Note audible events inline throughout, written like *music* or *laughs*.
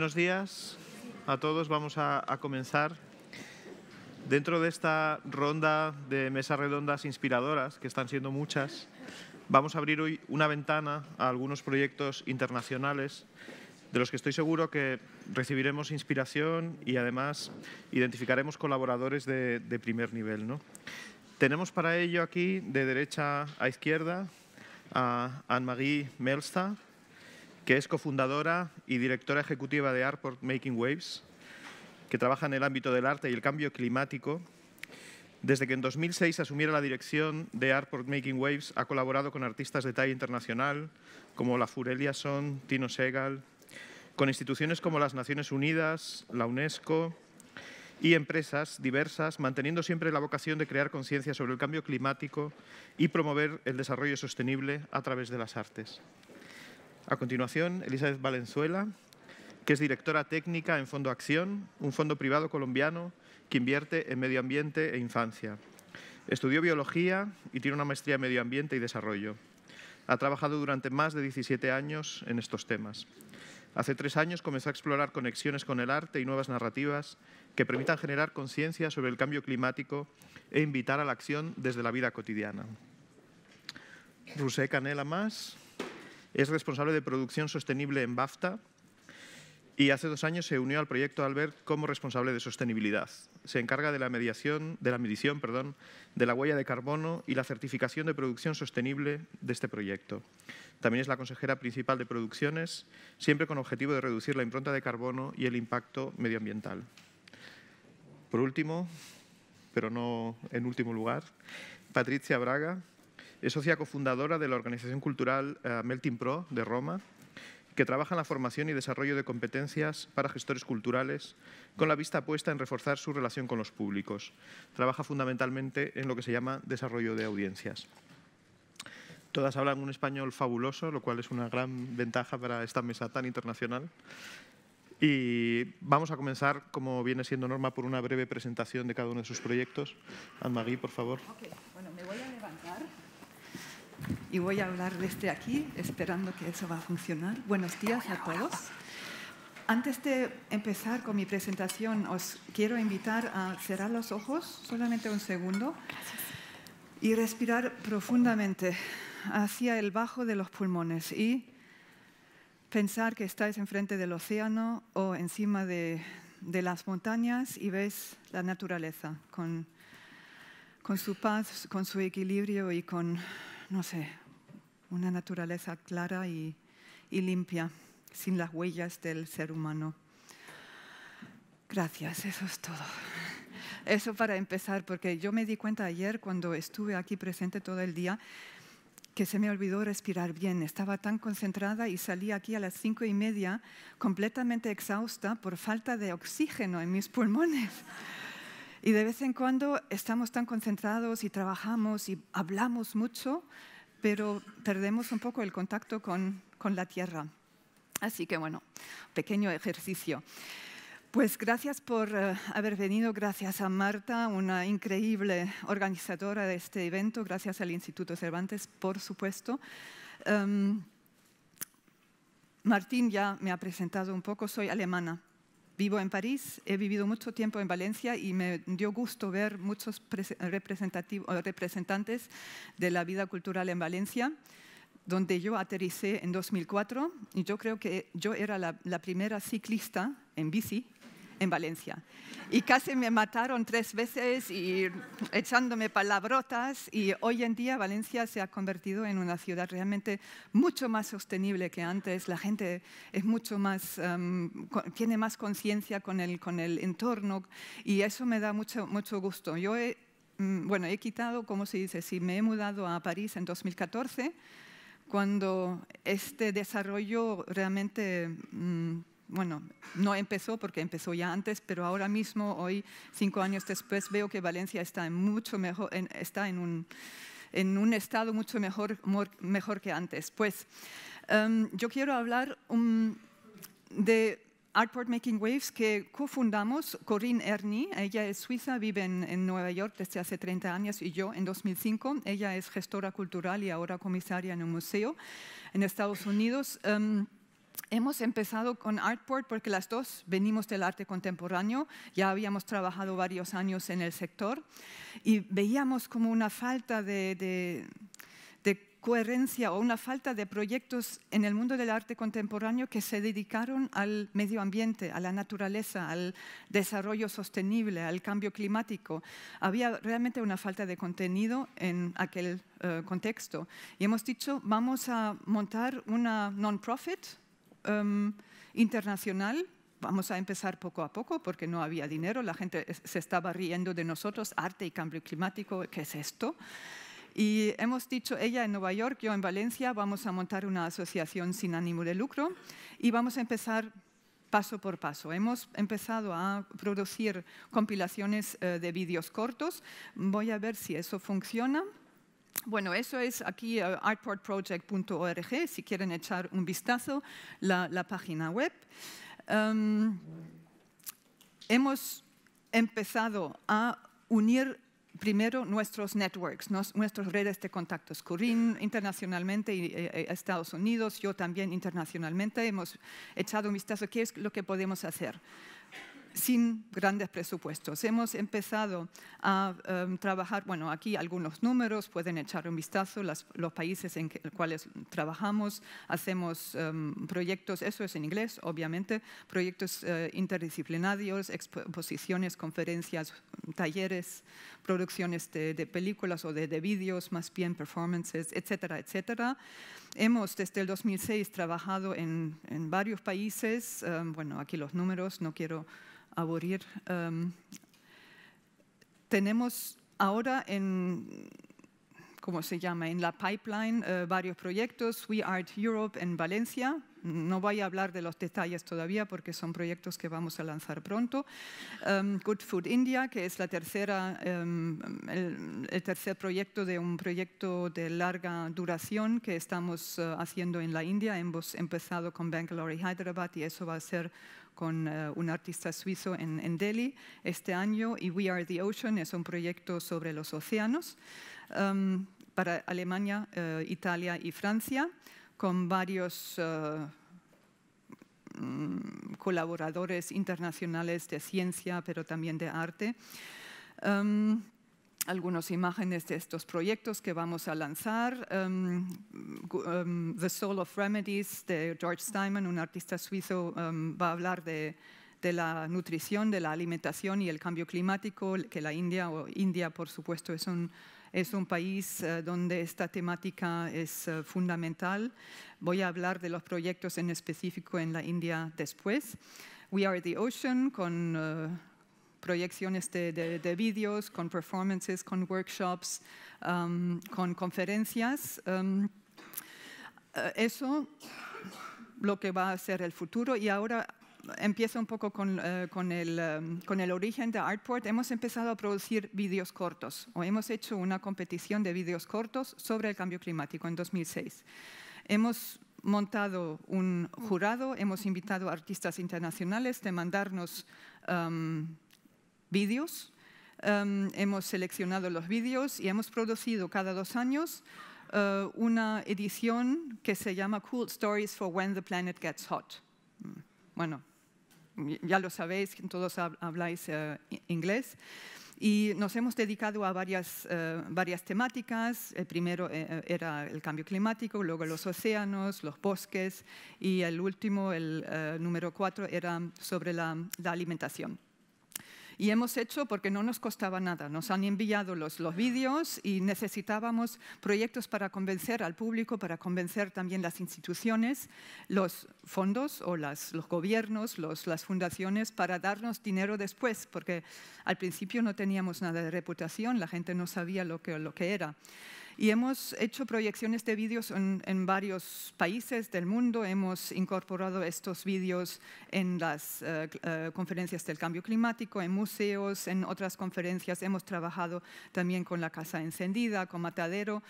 Buenos días a todos. Vamos a, comenzar. Dentro de esta ronda de mesas redondas inspiradoras, que están siendo muchas, vamos a abrir hoy una ventana a algunos proyectos internacionales de los que estoy seguro que recibiremos inspiración y además identificaremos colaboradores de, primer nivel. Tenemos para ello aquí, de derecha a izquierda, a Anne-Marie Melsta, que es cofundadora y directora ejecutiva de Artport Making Waves, que trabaja en el ámbito del arte y el cambio climático. Desde que en 2006 asumiera la dirección de Artport Making Waves, ha colaborado con artistas de talla internacional como La Furelia Tino Segal, con instituciones como las Naciones Unidas, la UNESCO, y empresas diversas, manteniendo siempre la vocación de crear conciencia sobre el cambio climático y promover el desarrollo sostenible a través de las artes. A continuación, Elizabeth Valenzuela, que es directora técnica en Fondo Acción, un fondo privado colombiano que invierte en medio ambiente e infancia. Estudió biología y tiene una maestría en medio ambiente y desarrollo. Ha trabajado durante más de 17 años en estos temas. Hace tres años comenzó a explorar conexiones con el arte y nuevas narrativas que permitan generar conciencia sobre el cambio climático e invitar a la acción desde la vida cotidiana. Rusé Canela Más, es responsable de producción sostenible en BAFTA y hace dos años se unió al proyecto Albert como responsable de sostenibilidad. Se encarga de la, mediación, de la medición perdón, de la huella de carbono y la certificación de producción sostenible de este proyecto. También es la consejera principal de producciones, siempre con objetivo de reducir la impronta de carbono y el impacto medioambiental. Por último, pero no en último lugar, Patricia Braga es socia cofundadora de la organización cultural eh, Melting Pro de Roma, que trabaja en la formación y desarrollo de competencias para gestores culturales con la vista puesta en reforzar su relación con los públicos. Trabaja fundamentalmente en lo que se llama desarrollo de audiencias. Todas hablan un español fabuloso, lo cual es una gran ventaja para esta mesa tan internacional. Y vamos a comenzar, como viene siendo norma, por una breve presentación de cada uno de sus proyectos. Anne-Marie, por favor. Bueno, me voy a y voy a hablar desde este aquí, esperando que eso va a funcionar. Buenos días a todos. Antes de empezar con mi presentación, os quiero invitar a cerrar los ojos solamente un segundo y respirar profundamente hacia el bajo de los pulmones y pensar que estáis enfrente del océano o encima de, las montañas y veis la naturaleza con su paz, con su equilibrio y con no sé, una naturaleza clara y, limpia, sin las huellas del ser humano. Gracias, eso es todo. Eso para empezar, porque yo me di cuenta ayer cuando estuve aquí presente todo el día que se me olvidó respirar bien. Estaba tan concentrada y salí aquí a las cinco y media completamente exhausta por falta de oxígeno en mis pulmones. Y de vez en cuando estamos tan concentrados y trabajamos y hablamos mucho, pero perdemos un poco el contacto con, con la tierra. Así que bueno, pequeño ejercicio. Pues gracias por eh, haber venido, gracias a Marta, una increíble organizadora de este evento, gracias al Instituto Cervantes, por supuesto. Em, Martín ya me ha presentado un poco, soy alemana. Vivo en París, he vivido mucho tiempo en Valencia y me dio gusto ver muchos representantes de la vida cultural en Valencia, donde yo aterricé en 2004 y yo creo que yo era la, primera ciclista en bici en Valencia. Y casi me mataron tres veces y echándome palabrotas y hoy en día Valencia se ha convertido en una ciudad realmente mucho más sostenible que antes. La gente es mucho más, em, tiene más conciencia con el, con el entorno y eso me da mucho, mucho gusto. Yo he, mm, bueno, he quitado, como se dice, si me he mudado a París en 2014, cuando este desarrollo realmente... Mm, bueno, no empezó porque empezó ya antes, pero ahora mismo, hoy, cinco años después, veo que Valencia está en mucho mejor, está en un, estado mucho mejor, mejor que antes. Pues em, yo quiero hablar de Artport Making Waves que cofundamos Corinne Ernie Ella es suiza, vive en, Nueva York desde hace 30 años y yo en 2005. Ella es gestora cultural y ahora comisaria en un museo en Estados Unidos. Em, Hemos empezado con Artport porque las dos venimos del arte contemporáneo, ya habíamos trabajado varios años en el sector y veíamos como una falta de, coherencia o una falta de proyectos en el mundo del arte contemporáneo que se dedicaron al medio ambiente, a la naturaleza, al desarrollo sostenible, al cambio climático. Había realmente una falta de contenido en aquel eh, contexto. Y hemos dicho, vamos a montar una non-profit Em, internacional, vamos a empezar poco a poco porque no había dinero, la gente se estaba riendo de nosotros, arte y cambio climático, ¿qué es esto? Y hemos dicho, ella en Nueva York, yo en Valencia, vamos a montar una asociación sin ánimo de lucro y vamos a empezar paso por paso. Hemos empezado a producir compilaciones eh, de vídeos cortos. Voy a ver si eso funciona. Bueno, eso es aquí eh, artportproject.org, si quieren echar un vistazo la, la página web. Em, hemos empezado a unir primero nuestros networks, nuestras redes de contactos. Corín internacionalmente y eh, eh, Estados Unidos, yo también internacionalmente, hemos echado un vistazo a qué es lo que podemos hacer sin grandes presupuestos. Hemos empezado a em, trabajar, bueno, aquí algunos números, pueden echar un vistazo, los países en los cuales trabajamos, hacemos em, proyectos, eso es en inglés, obviamente, proyectos eh, interdisciplinarios, exposiciones, conferencias, talleres, producciones de, películas o de, vídeos, más bien performances, etcétera, etcétera. Hemos desde el 2006 trabajado en, varios países, em, bueno, aquí los números, no quiero aburrir. Em, tenemos ahora en, ¿cómo se llama? En la pipeline eh, varios proyectos, We Art Europe en Valencia. No voy a hablar de los detalles todavía porque son proyectos que vamos a lanzar pronto. Em, Good Food India, que es la tercera, em, el, tercer proyecto de un proyecto de larga duración que estamos eh, haciendo en la India. Hemos empezado con Bangalore y Hyderabad y eso va a ser con eh, un artista suizo en, Delhi este año y We Are the Ocean es un proyecto sobre los océanos um, para Alemania, eh, Italia y Francia con varios eh, mm, colaboradores internacionales de ciencia pero también de arte. Um, algunas imágenes de estos proyectos que vamos a lanzar. Um, um, the Soul of Remedies de George Steinman, un artista suizo, um, va a hablar de, de, la nutrición, de la alimentación y el cambio climático, que la India, o India por supuesto, es un, es un país eh, donde esta temática es eh, fundamental. Voy a hablar de los proyectos en específico en la India después. We Are the Ocean con... Eh, proyecciones este, de, vídeos, con performances, con workshops, um, con conferencias. Um, eh, eso lo que va a ser el futuro y ahora empiezo un poco eh, um, con, el, origen de Artport. Hemos empezado a producir vídeos cortos o hemos hecho una competición de vídeos cortos sobre el cambio climático en 2006. Hemos montado un jurado, hemos invitado a artistas internacionales de mandarnos vídeos. Em, hemos seleccionado los vídeos y hemos producido cada dos años eh, una edición que se llama Cool Stories for When the Planet Gets Hot. Mm, bueno, ya lo sabéis, todos habláis eh, inglés. Y nos hemos dedicado a varias, eh, varias temáticas. El primero era el cambio climático, luego los océanos, los bosques y el último, el número cuatro, era sobre la alimentación. Y hemos hecho porque no nos costaba nada. Nos han enviado los, los vídeos y necesitábamos proyectos para convencer al público, para convencer también las instituciones, los fondos o las, los gobiernos, los, las fundaciones, para darnos dinero después, porque al principio no teníamos nada de reputación, la gente no sabía lo que, lo que era. Y hemos hecho proyecciones de vídeos en, varios países del mundo, hemos incorporado estos vídeos en las eh, eh, conferencias del cambio climático, en museos, en otras conferencias, hemos trabajado también con la Casa Encendida, con Matadero,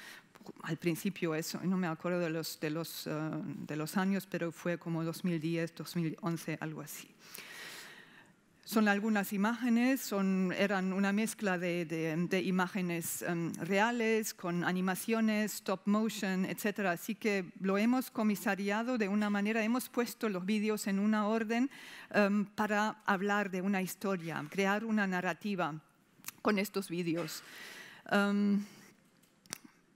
al principio, eso, no me acuerdo de los, de los eh, años, pero fue como 2010, 2011, algo así. Son algunas imágenes, son, eran una mezcla de, imágenes em, reales con animaciones, stop motion, etc. Así que lo hemos comisariado de una manera, hemos puesto los vídeos en una orden em, para hablar de una historia, crear una narrativa con estos vídeos. Em,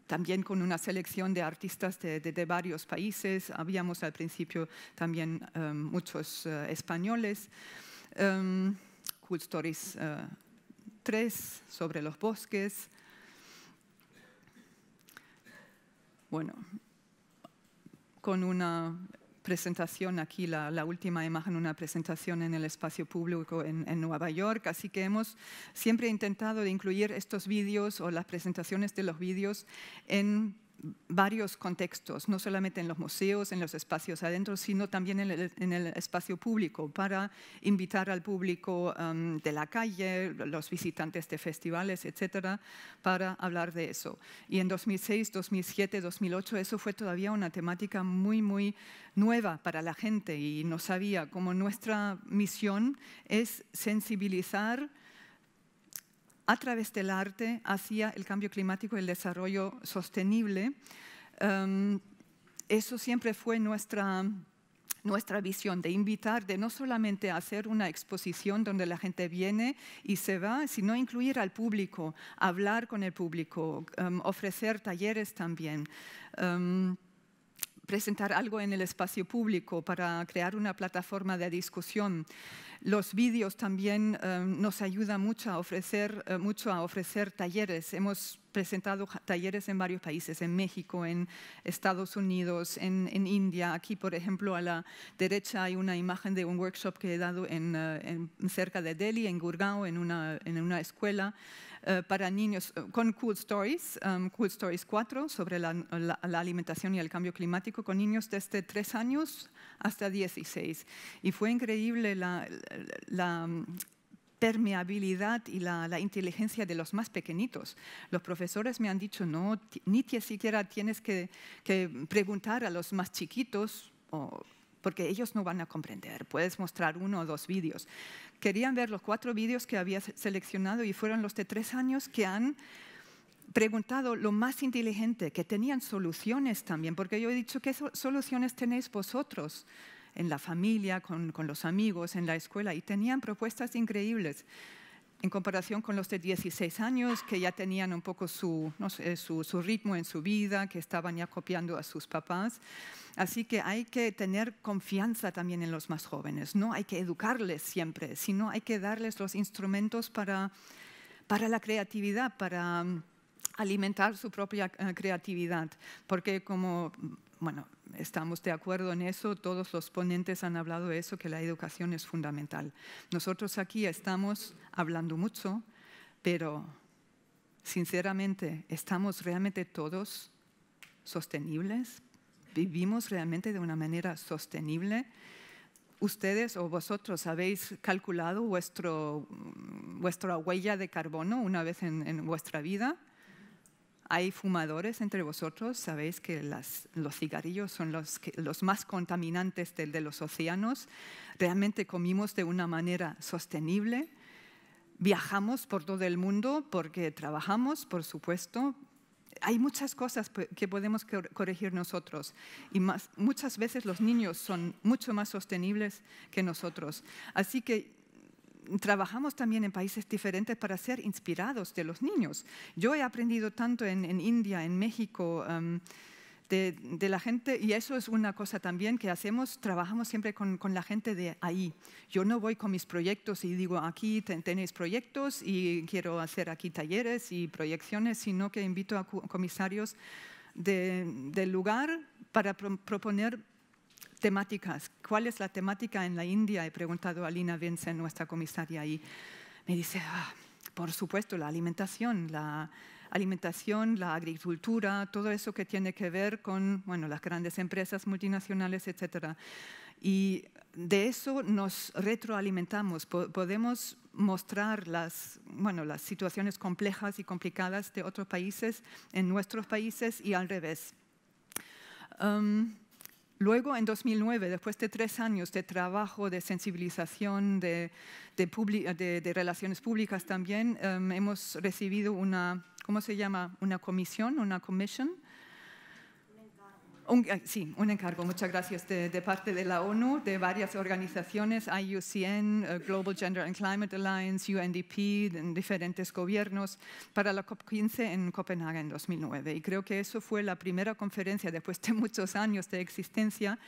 también con una selección de artistas de, varios países. Habíamos al principio también muchos eh, españoles. Em, cool Stories 3 eh, sobre los bosques. Bueno, con una presentación aquí, la, última imagen, una presentación en el espacio público en, en, Nueva York. Así que hemos siempre intentado de incluir estos vídeos o las presentaciones de los vídeos en varios contextos, no solamente en los museos, en los espacios adentro, sino también en el, espacio público, para invitar al público um, de la calle, los visitantes de festivales, etcétera, para hablar de eso. Y en 2006, 2007, 2008, eso fue todavía una temática muy, muy nueva para la gente y no sabía cómo nuestra misión es sensibilizar a través del arte hacia el cambio climático y el desarrollo sostenible. Em, eso siempre fue nuestra, nuestra visión de invitar, de no solamente hacer una exposición donde la gente viene y se va, sino incluir al público, hablar con el público, em, ofrecer talleres también. Em, presentar algo en el espacio público para crear una plataforma de discusión. Los vídeos también eh, nos ayudan mucho a, ofrecer, eh, mucho a ofrecer talleres. Hemos presentado talleres en varios países, en México, en Estados Unidos, en, India. Aquí, por ejemplo, a la derecha hay una imagen de un workshop que he dado en, eh, cerca de Delhi, en Gurgaon, en una, en una escuela para niños con Cool Stories, um, Cool Stories 4, sobre la, alimentación y el cambio climático, con niños desde 3 años hasta 16. Y fue increíble la, la mm, permeabilidad y la, inteligencia de los más pequeñitos. Los profesores me han dicho, no, ni siquiera tienes que, preguntar a los más chiquitos, porque ellos no van a comprender. Puedes mostrar uno o dos vídeos. Querían ver los cuatro vídeos que había seleccionado y fueron los de tres años que han preguntado lo más inteligente, que tenían soluciones también, porque yo he dicho, ¿qué soluciones tenéis vosotros? en la familia, con, con los amigos, en la escuela, y tenían propuestas increíbles en comparación con los de 16 años, que ya tenían un poco su, su, su, ritmo en su vida, que estaban ya copiando a sus papás. Así que hay que tener confianza también en los más jóvenes, no hay que educarles siempre, sino hay que darles los instrumentos para, para la creatividad, para mm, alimentar su propia eh, creatividad, porque como bueno, estamos de acuerdo en eso, todos los ponentes han hablado de eso, que la educación es fundamental. Nosotros aquí estamos hablando mucho, pero sinceramente, ¿estamos realmente todos sostenibles? ¿Vivimos realmente de una manera sostenible? ustedes o vosotros habéis calculado vuestro, vuestra huella de carbono una vez en, vuestra vida? hay fumadores entre vosotros, sabéis que los cigarrillos son los, más contaminantes de, los océanos, realmente comimos de una manera sostenible, viajamos por todo el mundo porque trabajamos, por supuesto. Hay muchas cosas que podemos corregir nosotros y muchas veces los niños son mucho más sostenibles que nosotros. Así que trabajamos también en países diferentes para ser inspirados de los niños. Yo he aprendido tanto en, India, en México. Em, de, la gente, y eso es una cosa también que hacemos, trabajamos siempre con, la gente de ahí. Yo no voy con mis proyectos y digo, aquí tenéis proyectos y quiero hacer aquí talleres y proyecciones, sino que invito a comisarios del lugar para proponer proponer temáticas. ¿Cuál es la temática en la India? He preguntado a Lina Vincent, nuestra comisaria, y me dice, ah, por supuesto, la alimentación, la alimentación, la agricultura, todo eso que tiene que ver con bueno, las grandes empresas multinacionales, etc. Y de eso nos retroalimentamos, podemos mostrar las, bueno, las situaciones complejas y complicadas de otros países en nuestros países y al revés. Luego, en 2009, después de tres años de trabajo de sensibilización de, relaciones públicas también, em, hemos recibido una, ¿cómo se llama? Una comisión, una commission, eh, sí, un encargo, muchas gracias, de, parte de la ONU, de varias organizaciones, IUCN, eh, Global Gender and Climate Alliance, UNDP, diferentes gobiernos, para la COP15 en Copenhague en 2009. Y creo que eso fue la primera conferencia después de muchos años de existencia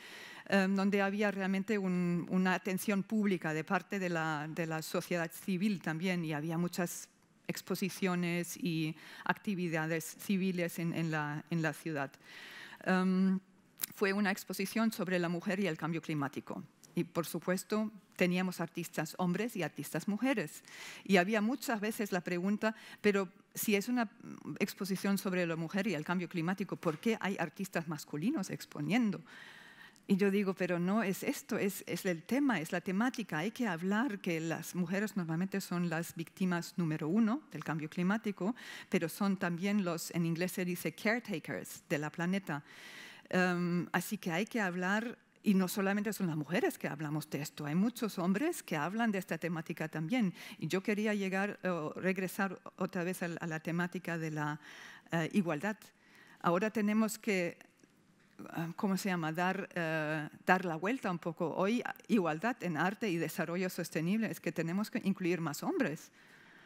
em, donde había realmente una atención pública de parte de la, sociedad civil también y había muchas exposiciones y actividades civiles en la ciudad. Em, fue una exposición sobre la mujer y el cambio climático. Y por supuesto teníamos artistas hombres y artistas mujeres. Y había muchas veces la pregunta, pero si es una exposición sobre la mujer y el cambio climático, ¿por qué hay artistas masculinos exponiendo? Y yo digo, pero no es esto, es, es, el tema, es la temática. Hay que hablar que las mujeres normalmente son las víctimas número uno del cambio climático, pero son también los, en inglés se dice, caretakers de la planeta. Em, así que hay que hablar, y no solamente son las mujeres que hablamos de esto, hay muchos hombres que hablan de esta temática también. Y yo quería llegar, o regresar otra vez a, la, temática de la eh, igualdad. Ahora tenemos que Ah, ¿cómo se llama?, dar, eh, dar la vuelta un poco. Hoy igualdad en arte y desarrollo sostenible es que tenemos que incluir más hombres,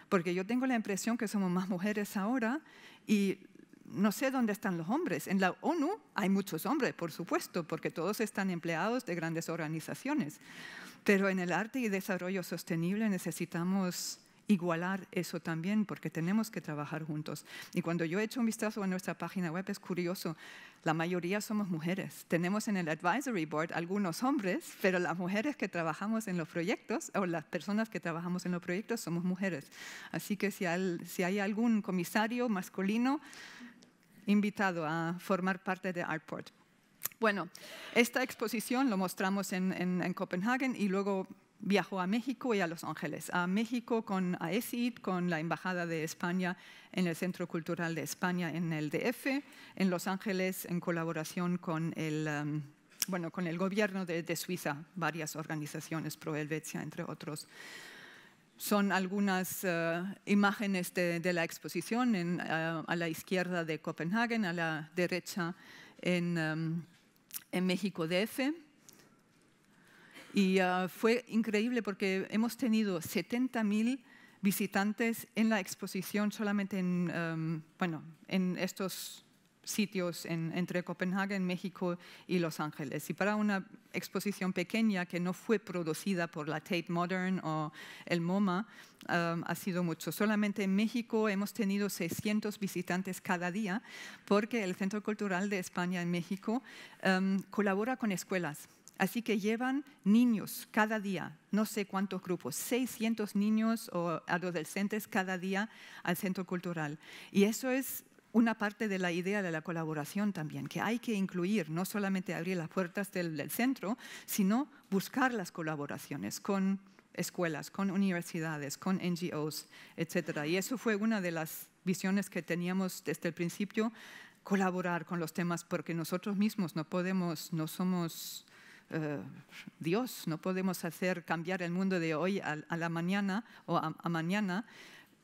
porque yo tengo la impresión que somos más mujeres ahora y no sé dónde están los hombres. En la ONU hay muchos hombres, por supuesto, porque todos están empleados de grandes organizaciones, pero en el arte y desarrollo sostenible necesitamos igualar eso también, porque tenemos que trabajar juntos. Y cuando yo he hecho un vistazo a nuestra página web, es curioso, la mayoría somos mujeres. Tenemos en el advisory board algunos hombres, pero las mujeres que trabajamos en los proyectos, o las personas que trabajamos en los proyectos, somos mujeres. Así que si hay algún comisario masculino, invitado a formar parte de Artport. Bueno, esta exposición lo mostramos en, en, en y luego viajó a México y a Los Ángeles. A México con AECID, con la Embajada de España en el Centro Cultural de España en el DF, en Los Ángeles en colaboración con el, um, con el gobierno de, Suiza, varias organizaciones, Pro entre otros son algunas uh, imágenes de, la exposición uh, a la izquierda de Copenhague, a la derecha en, um, en México DF. Y ah, fue increíble porque hemos tenido 70.000 visitantes en la exposición solamente en, em, bueno, en estos sitios entre Copenhague, México y Los Ángeles. Y para una exposición pequeña que no fue producida por la Tate Modern o el MoMA, em, ha sido mucho. Solamente en México hemos tenido 600 visitantes cada día porque el Centro Cultural de España en México em, colabora con escuelas Así que llevan niños cada día, no sé cuántos grupos, 600 niños o adolescentes cada día al centro cultural. Y eso es una parte de la idea de la colaboración también, que hay que incluir, no solamente abrir las puertas del, centro, sino buscar las colaboraciones con escuelas, con universidades, con NGOs, etc. Y eso fue una de las visiones que teníamos desde el principio, colaborar con los temas, porque nosotros mismos no podemos, no somos eh, Dios, no podemos hacer cambiar el mundo de hoy a, la mañana o a, mañana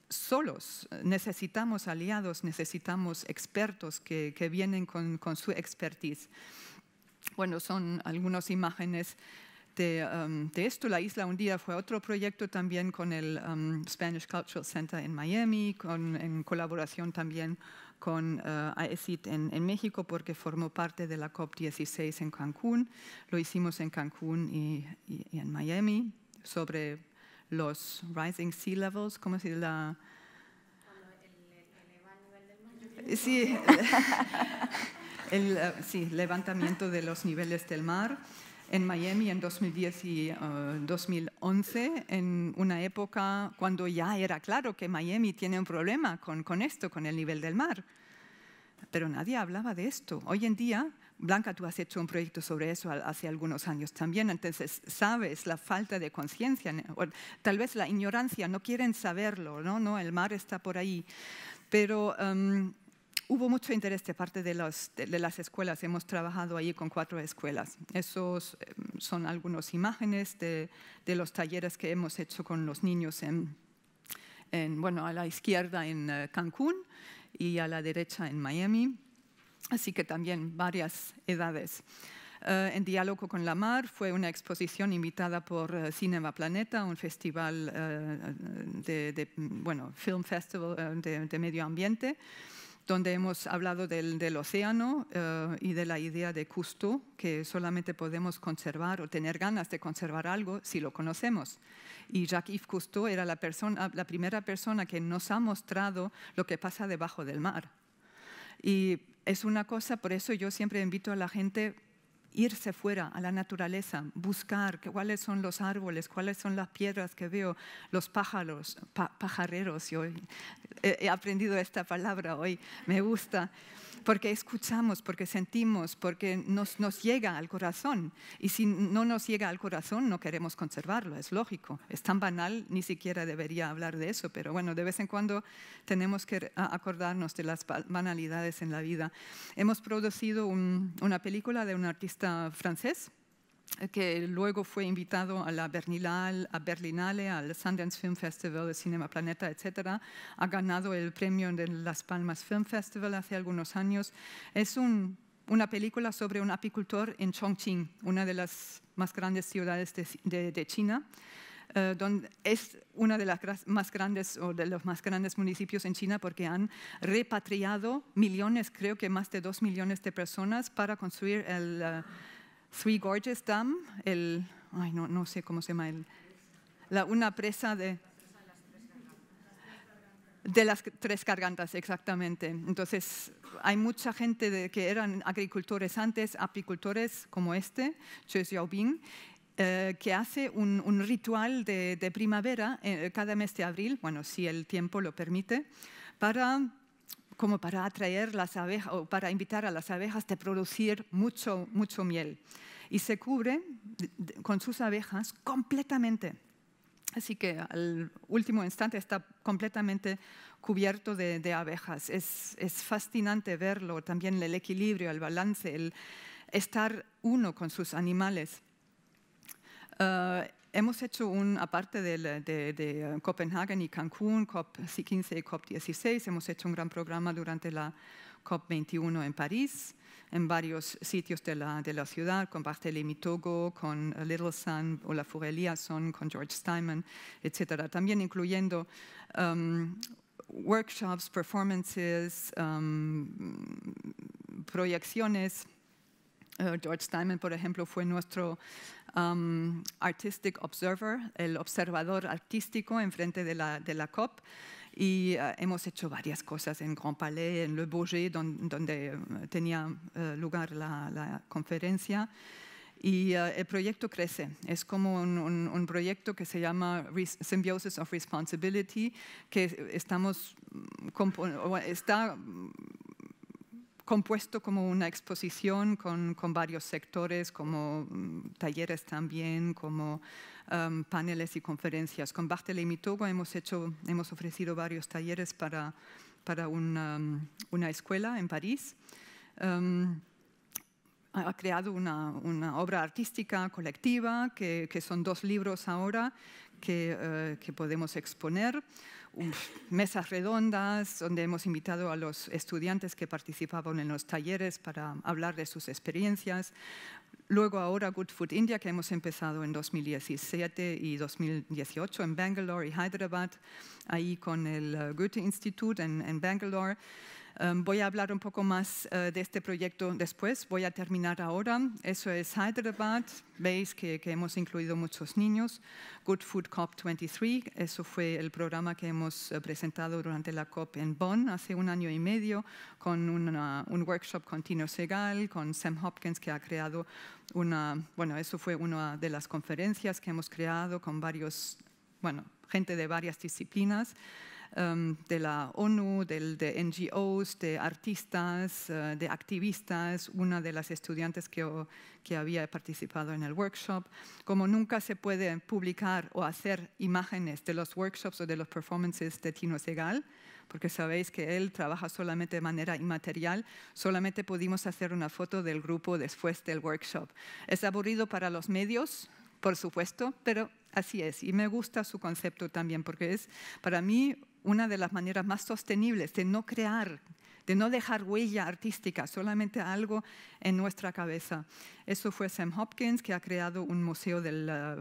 solos, necesitamos aliados, necesitamos expertos que, vienen con, su expertise. Bueno, son algunas imágenes um, de, esto. La isla un día fue otro proyecto también con el um, Spanish Cultural Center en Miami, en colaboración también con uh, en, México porque formó parte de la COP16 en Cancún. Lo hicimos en Cancún y, en Miami sobre los rising sea levels, ¿cómo se la...? sí, *laughs* eh, sí, levantamiento de los niveles del mar en Miami en 2010 y 2011, eh, en una época cuando ya era claro que Miami tiene un problema con, con esto, con el nivel del mar. Pero nadie hablaba de esto. Hoy en día, Blanca, tú has hecho un proyecto sobre eso hace algunos años también, entonces sabes la falta de conciencia, tal vez la ignorancia, no quieren saberlo, ¿no? no, el mar está por ahí. Pero em, hubo mucho interés de parte de, las escuelas. Hemos trabajado allí con cuatro escuelas. Esos em, son algunas imágenes de, los talleres que hemos hecho con los niños en, bueno, a la izquierda en eh, Cancún y a la derecha en Miami. Así que también varias edades. Eh, en diálogo con la mar fue una exposición invitada por Cineva eh, Cinema Planeta, un festival de, bueno, film festival de, de medio ambiente donde hemos hablado del, océano eh, y de la idea de custo, que solamente podemos conservar o tener ganas de conservar algo si lo conocemos. Y Jacques-Yves Cousteau era la, persona, la primera persona que nos ha mostrado lo que pasa debajo del mar. Y es una cosa, por eso yo siempre invito a la gente irse fuera a la naturaleza, buscar cuáles son los árboles, cuáles son las piedras que veo, los pájaros, pa pajareros. Yo he aprendido esta palabra hoy, me gusta, porque escuchamos, porque sentimos, porque nos, nos llega al corazón. Y si no nos llega al corazón, no queremos conservarlo, es lógico. Es tan banal, ni siquiera debería hablar de eso, pero bueno, de vez en cuando tenemos que acordarnos de las banalidades en la vida. Hemos producido una película de un artista francés eh, que luego fue invitado a la Berlinale, a Berlinale, al Sundance Film Festival, de Cinema Planeta, etcétera. Ha ganado el premio de Las Palmas Film Festival hace algunos años. Es una película sobre un apicultor en Chongqing, una de las más grandes ciudades de China. Eh, es uno de, las más grandes, o de los más grandes municipios en China porque han repatriado millones, creo que más de dos millones de personas para construir el eh, Three Gorges Dam, el, ay, no, no sé cómo se llama, el, la, una presa de... De las tres gargantas, exactamente. Entonces, hay mucha gente de, que eran agricultores antes, apicultores como este, Che Xiaobin, eh, que hace un, ritual de, primavera eh, cada mes de abril, bueno, si el tiempo lo permite, para como para atraer las abejas o para invitar a las abejas a producir mucho, mucho miel. Y se cubre con sus abejas completamente. Así que al último instante está completamente cubierto de, abejas. Es, es, fascinante verlo, también el equilibrio, el balance, el estar uno con sus animales. Eh, hemos hecho un, aparte de, Copenhagen y Cancún, COP15 y COP16, hemos hecho un gran programa durante la COP21 en París, en varios sitios de la, ciudad, con Barthélemy Togo, con Little Sun, Olafur Eliasson, con George Steinman, etc. También incluyendo um, workshops, performances, um, proyecciones, eh, George Steinman, por ejemplo, fue nuestro um, Artistic Observer, el observador artístico enfrente de la, de la COP. Y eh, hemos hecho varias cosas en Grand Palais, en Le Bourget, donde eh, tenía lugar la, conferencia. Y el proyecto crece. Es como un, proyecto que se llama Symbiosis of Responsibility, que estamos mm, está mm, compuesto como una exposición con, varios sectores, como mm, talleres también, como um, paneles y conferencias. Con Bartel y hemos, hemos ofrecido varios talleres para, mm, una, escuela en París. Um, ha creado una, obra artística colectiva, que, son dos libros ahora que eh, podemos exponer mesas redondas donde hemos invitado a los estudiantes que participaban en los talleres para hablar de sus experiencias. Luego ahora Good Food India, que hemos empezado en 2017 y 2018 en Bangalore y Hyderabad, ahí con el eh, Goethe Institute en, en Bangalore. Em, voy a hablar un poco más eh, de este proyecto después, voy a terminar ahora. Eso es Hyderabad, veis que, hemos incluido muchos niños. Good Food COP 23, eso fue el programa que hemos eh, presentado durante la COP en Bonn hace un año y medio, con un workshop con Tino Segal, con Sam Hopkins, que ha creado una, bueno, eso fue una de las conferencias que hemos creado con varios, bueno, gente de varias disciplinas. Em, de la ONU, del, de NGOs, de artistas, eh, de activistas, una de las estudiantes que, que había participado en el workshop. Como nunca se puede publicar o hacer imágenes de los workshops o de los performances de Tino Segal, porque sabéis que él trabaja solamente de manera inmaterial, solamente pudimos hacer una foto del grupo después del workshop. Es aburrido para los medios, por supuesto, pero así es. Y me gusta su concepto también, porque es para mí una de las maneras más sostenibles de no crear, de no dejar huella artística, solamente algo en nuestra cabeza. Eso fue Sam Hopkins, que ha creado un museo del eh,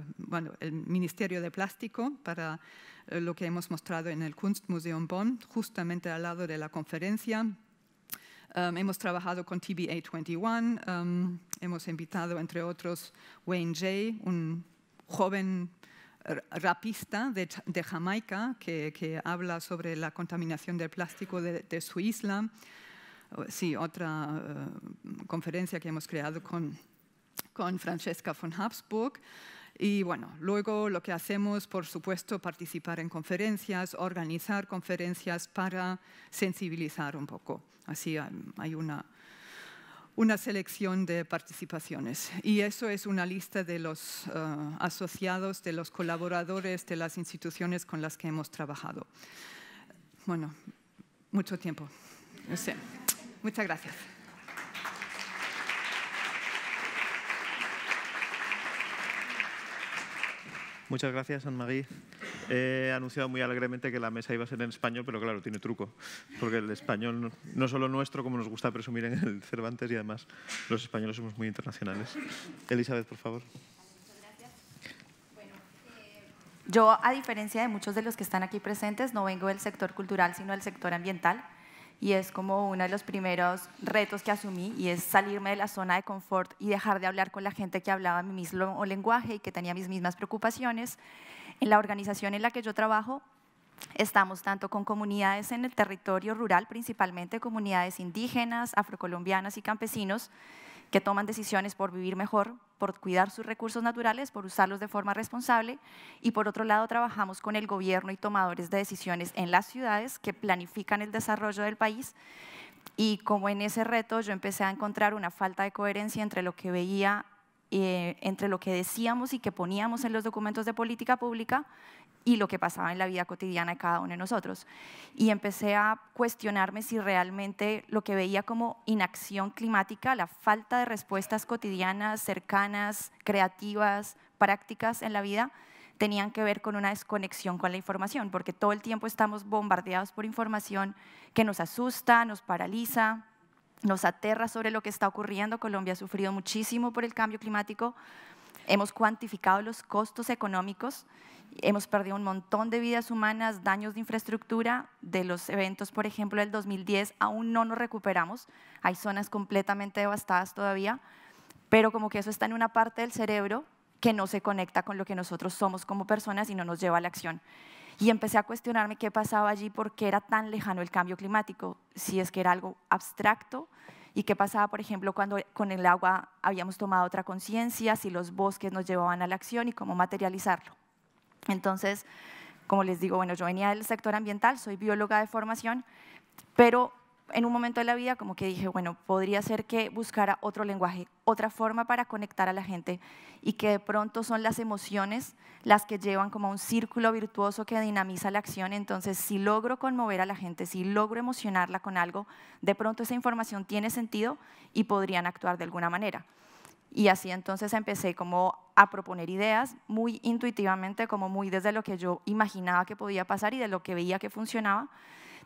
el Ministerio de Plástico para eh, lo que hemos mostrado en el Kunstmuseum Bonn, justamente al lado de la conferencia. Um, hemos trabajado con TBA21, um, hemos invitado, entre otros, Wayne Jay, un joven rapista de, Jamaica que, habla sobre la contaminación del plástico de, su isla. Oh, sí, otra eh, conferencia que hemos creado con, con Francesca von Habsburg. Y bueno, luego lo que hacemos, por supuesto, participar en conferencias, organizar conferencias para sensibilizar un poco. Así um, hay una una selección de participaciones. Y eso es una lista de los eh, asociados, de los colaboradores, de las instituciones con las que hemos trabajado. Bueno, mucho tiempo. No sé. Muchas gracias. Muchas gracias, Anne-Marie. He anunciado muy alegremente que la mesa iba a ser en español, pero claro, tiene truco, porque el español no solo nuestro, como nos gusta presumir en el Cervantes, y además los españoles somos muy internacionales. Elizabeth, por favor. Eh, yo, a diferencia de muchos de los que están aquí presentes, no vengo del sector cultural, sino del sector ambiental. Y es como uno de los primeros retos que asumí y es salirme de la zona de confort y dejar de hablar con la gente que hablaba mi mismo lenguaje y que tenía mis mismas preocupaciones en la organización en la que yo trabajo, Estamos tanto con comunidades en el territorio rural, principalmente comunidades indígenas, afrocolombianas y campesinos, que toman decisiones por vivir mejor, por cuidar sus recursos naturales, por usarlos de forma responsable. Y por otro lado, trabajamos con el gobierno y tomadores de decisiones en las ciudades que planifican el desarrollo del país. Y como en ese reto yo empecé a encontrar una falta de coherencia entre lo que veía eh, entre lo que decíamos y que poníamos en los documentos de política pública y lo que pasaba en la vida cotidiana de cada uno de nosotros. Y empecé a cuestionarme si realmente lo que veía como inacción climática, la falta de respuestas cotidianas, cercanas, creativas, prácticas en la vida, tenían que ver con una desconexión con la información, porque todo el tiempo estamos bombardeados por información que nos asusta, nos paraliza, nos aterra sobre lo que está ocurriendo. Colombia ha sufrido muchísimo por el cambio climático. Hemos cuantificado los costos económicos, hemos perdido un montón de vidas humanas, daños de infraestructura. De los eventos, por ejemplo, del 2010, aún no nos recuperamos. Hay zonas completamente devastadas todavía, pero como que eso está en una parte del cerebro que no se conecta con lo que nosotros somos como personas y no nos lleva a la acción. Y empecé a cuestionarme qué pasaba allí, por qué era tan lejano el cambio climático, si es que era algo abstracto, y qué pasaba, por ejemplo, cuando con el agua habíamos tomado otra conciencia, si los bosques nos llevaban a la acción y cómo materializarlo. Entonces, como les digo, bueno, yo venía del sector ambiental, soy bióloga de formación, pero en un momento de la vida como que dije, bueno, podría ser que buscara otro lenguaje, otra forma para conectar a la gente y que de pronto son las emociones las que llevan como a un círculo virtuoso que dinamiza la acción. Entonces, si logro conmover a la gente, si logro emocionarla con algo, de pronto esa información tiene sentido y podrían actuar de alguna manera. Y así entonces empecé como a proponer ideas muy intuitivamente, como muy desde lo que yo imaginaba que podía pasar y de lo que veía que funcionaba.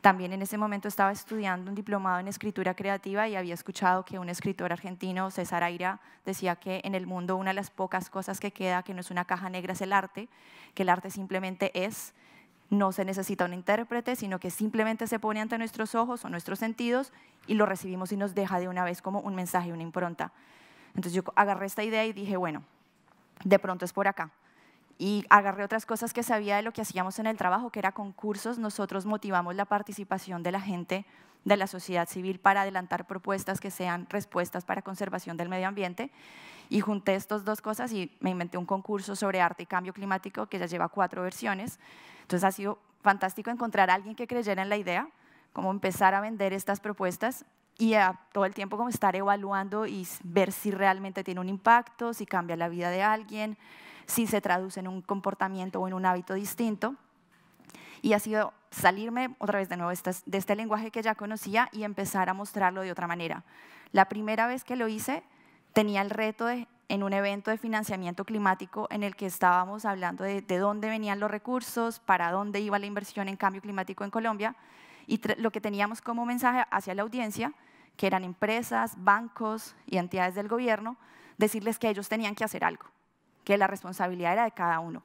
También en ese momento estaba estudiando un diplomado en escritura creativa y había escuchado que un escritor argentino, César Aira, decía que en el mundo una de las pocas cosas que queda, que no es una caja negra, es el arte, que el arte simplemente es, no se necesita un intérprete, sino que simplemente se pone ante nuestros ojos o nuestros sentidos y lo recibimos y nos deja de una vez como un mensaje, una impronta. Entonces yo agarré esta idea y dije, bueno, de pronto es por acá y agarré otras cosas que sabía de lo que hacíamos en el trabajo, que era concursos. Nosotros motivamos la participación de la gente de la sociedad civil para adelantar propuestas que sean respuestas para conservación del medio ambiente. Y junté estas dos cosas y me inventé un concurso sobre arte y cambio climático que ya lleva cuatro versiones. Entonces ha sido fantástico encontrar a alguien que creyera en la idea, cómo empezar a vender estas propuestas y a todo el tiempo como estar evaluando y ver si realmente tiene un impacto, si cambia la vida de alguien, si se traduce en un comportamiento o en un hábito distinto. Y ha sido salirme otra vez de nuevo de este lenguaje que ya conocía y empezar a mostrarlo de otra manera. La primera vez que lo hice tenía el reto en un evento de financiamiento climático en el que estábamos hablando de dónde venían los recursos, para dónde iba la inversión en cambio climático en Colombia y lo que teníamos como mensaje hacia la audiencia, que eran empresas, bancos y entidades del gobierno, decirles que ellos tenían que hacer algo que la responsabilidad era de cada uno.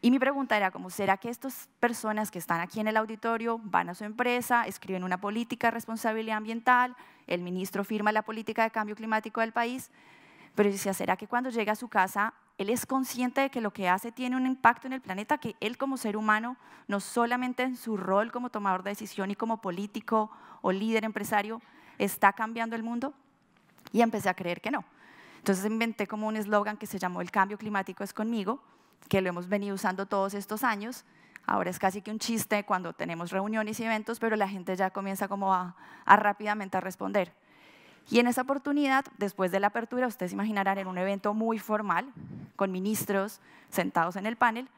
Y mi pregunta era ¿cómo ¿será que estas personas que están aquí en el auditorio van a su empresa, escriben una política de responsabilidad ambiental, el ministro firma la política de cambio climático del país? Pero si ¿será que cuando llega a su casa él es consciente de que lo que hace tiene un impacto en el planeta, que él como ser humano, no solamente en su rol como tomador de decisión y como político o líder empresario, está cambiando el mundo? Y empecé a creer que no. Entonces inventé como un eslogan que se llamó El cambio climático es conmigo, que lo hemos venido usando todos estos años. Ahora es casi que un chiste cuando tenemos reuniones y eventos, pero la gente ya comienza como a, a rápidamente a responder. Y en esa oportunidad, después de la apertura, ustedes imaginarán en un evento muy formal, con ministros sentados en el panel,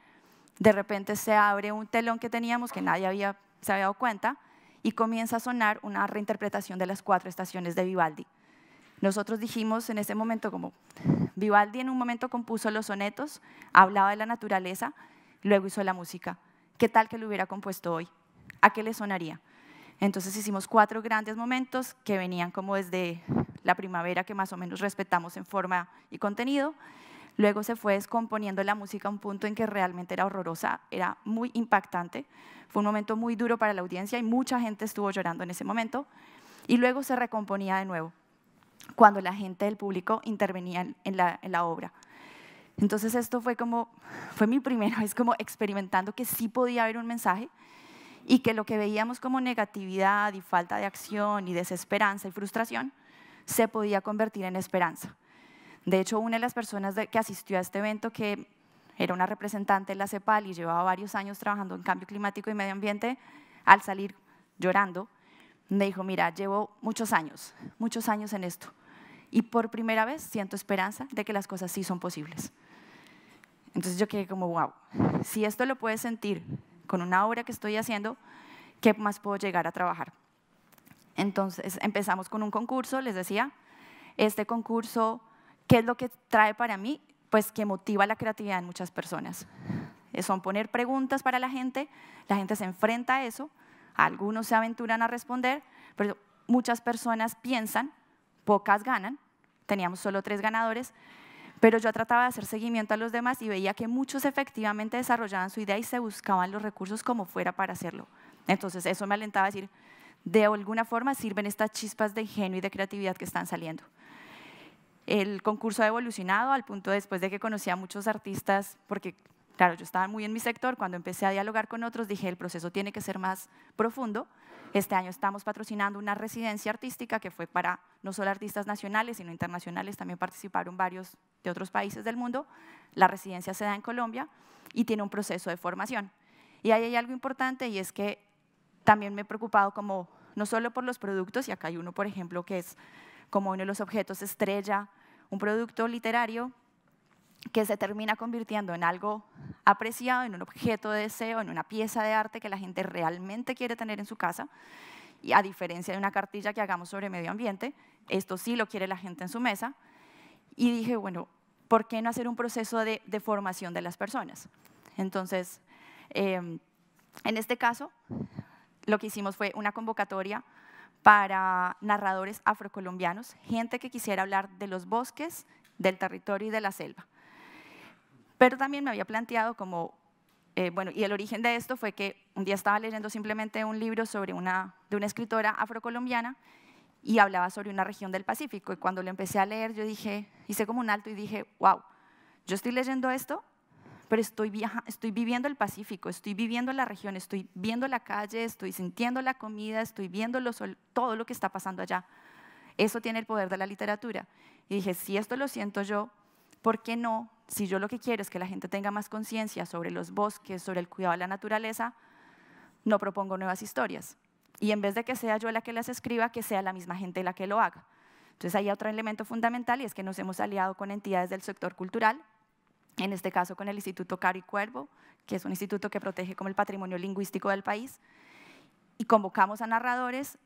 de repente se abre un telón que teníamos que nadie había, se había dado cuenta y comienza a sonar una reinterpretación de las cuatro estaciones de Vivaldi. Nosotros dijimos en ese momento, como Vivaldi en un momento compuso los sonetos, hablaba de la naturaleza, luego hizo la música. ¿Qué tal que lo hubiera compuesto hoy? ¿A qué le sonaría? Entonces hicimos cuatro grandes momentos que venían como desde la primavera, que más o menos respetamos en forma y contenido. Luego se fue descomponiendo la música a un punto en que realmente era horrorosa, era muy impactante. Fue un momento muy duro para la audiencia y mucha gente estuvo llorando en ese momento. Y luego se recomponía de nuevo cuando la gente del público intervenía en la, obra. Entonces esto fue como, fue mi primera *laughs* vez como experimentando que sí podía haber un mensaje y que lo que veíamos como negatividad y falta de acción y desesperanza y frustración se podía convertir en esperanza. De hecho, una de las personas que asistió a este evento, que era una representante de la CEPAL y llevaba varios años trabajando en cambio climático y medio ambiente, al salir llorando, me dijo, mira, llevo muchos años, muchos años en esto. Y por primera vez siento esperanza de que las cosas sí son posibles. Entonces yo quedé como, wow, si esto lo puedes sentir con una obra que estoy haciendo, ¿qué más puedo llegar a trabajar? Entonces empezamos con un concurso, les decía, este concurso, ¿qué es lo que trae para mí? Pues que motiva la creatividad en muchas personas. Son poner preguntas para la gente, la gente se enfrenta a eso, algunos se aventuran a responder, pero muchas personas piensan, pocas ganan. Teníamos solo tres ganadores, pero yo trataba de hacer seguimiento a los demás y veía que muchos efectivamente desarrollaban su idea y se buscaban los recursos como fuera para hacerlo. Entonces eso me alentaba a decir, de alguna forma sirven estas chispas de ingenio y de creatividad que están saliendo. El concurso ha evolucionado al punto después de que conocí a muchos artistas, porque Claro, yo estaba muy en mi sector, cuando empecé a dialogar con otros dije, el proceso tiene que ser más profundo. Este año estamos patrocinando una residencia artística que fue para no solo artistas nacionales, sino internacionales, también participaron varios de otros países del mundo. La residencia se da en Colombia y tiene un proceso de formación. Y ahí hay algo importante y es que también me he preocupado como, no solo por los productos, y acá hay uno, por ejemplo, que es como uno de los objetos estrella, un producto literario que se termina convirtiendo en algo apreciado, en un objeto de deseo, en una pieza de arte que la gente realmente quiere tener en su casa. Y a diferencia de una cartilla que hagamos sobre medio ambiente, esto sí lo quiere la gente en su mesa. Y dije, bueno, ¿por qué no hacer un proceso de, formación de las personas? Entonces, em, en este caso, lo que hicimos fue una convocatoria para narradores afrocolombianos, gente que quisiera hablar de los bosques, del territorio y de la selva. Pero también me había planteado como, eh, bueno, y el origen de esto fue que un día estaba leyendo simplemente un libro sobre una, de una escritora afrocolombiana y hablaba sobre una región del Pacífico. Y cuando lo empecé a leer, yo dije, hice como un alto y dije, wow, yo estoy leyendo esto, pero estoy, estoy viviendo el Pacífico, estoy viviendo la región, estoy viendo la calle, estoy sintiendo la comida, estoy viendo todo lo que está pasando allá. Eso tiene el poder de la literatura. Y dije, si esto lo siento yo, ¿por qué no? Si yo lo que quiero es que la gente tenga más conciencia sobre los bosques, sobre el cuidado de la naturaleza, no propongo nuevas historias. Y en vez de que sea yo la que las escriba, que sea la misma gente la que lo haga. Entonces hay otro elemento fundamental y es que nos hemos aliado con entidades del sector cultural, en este caso con el Instituto Cari Cuervo, que es un instituto que protege como el patrimonio lingüístico del país, y convocamos a narradores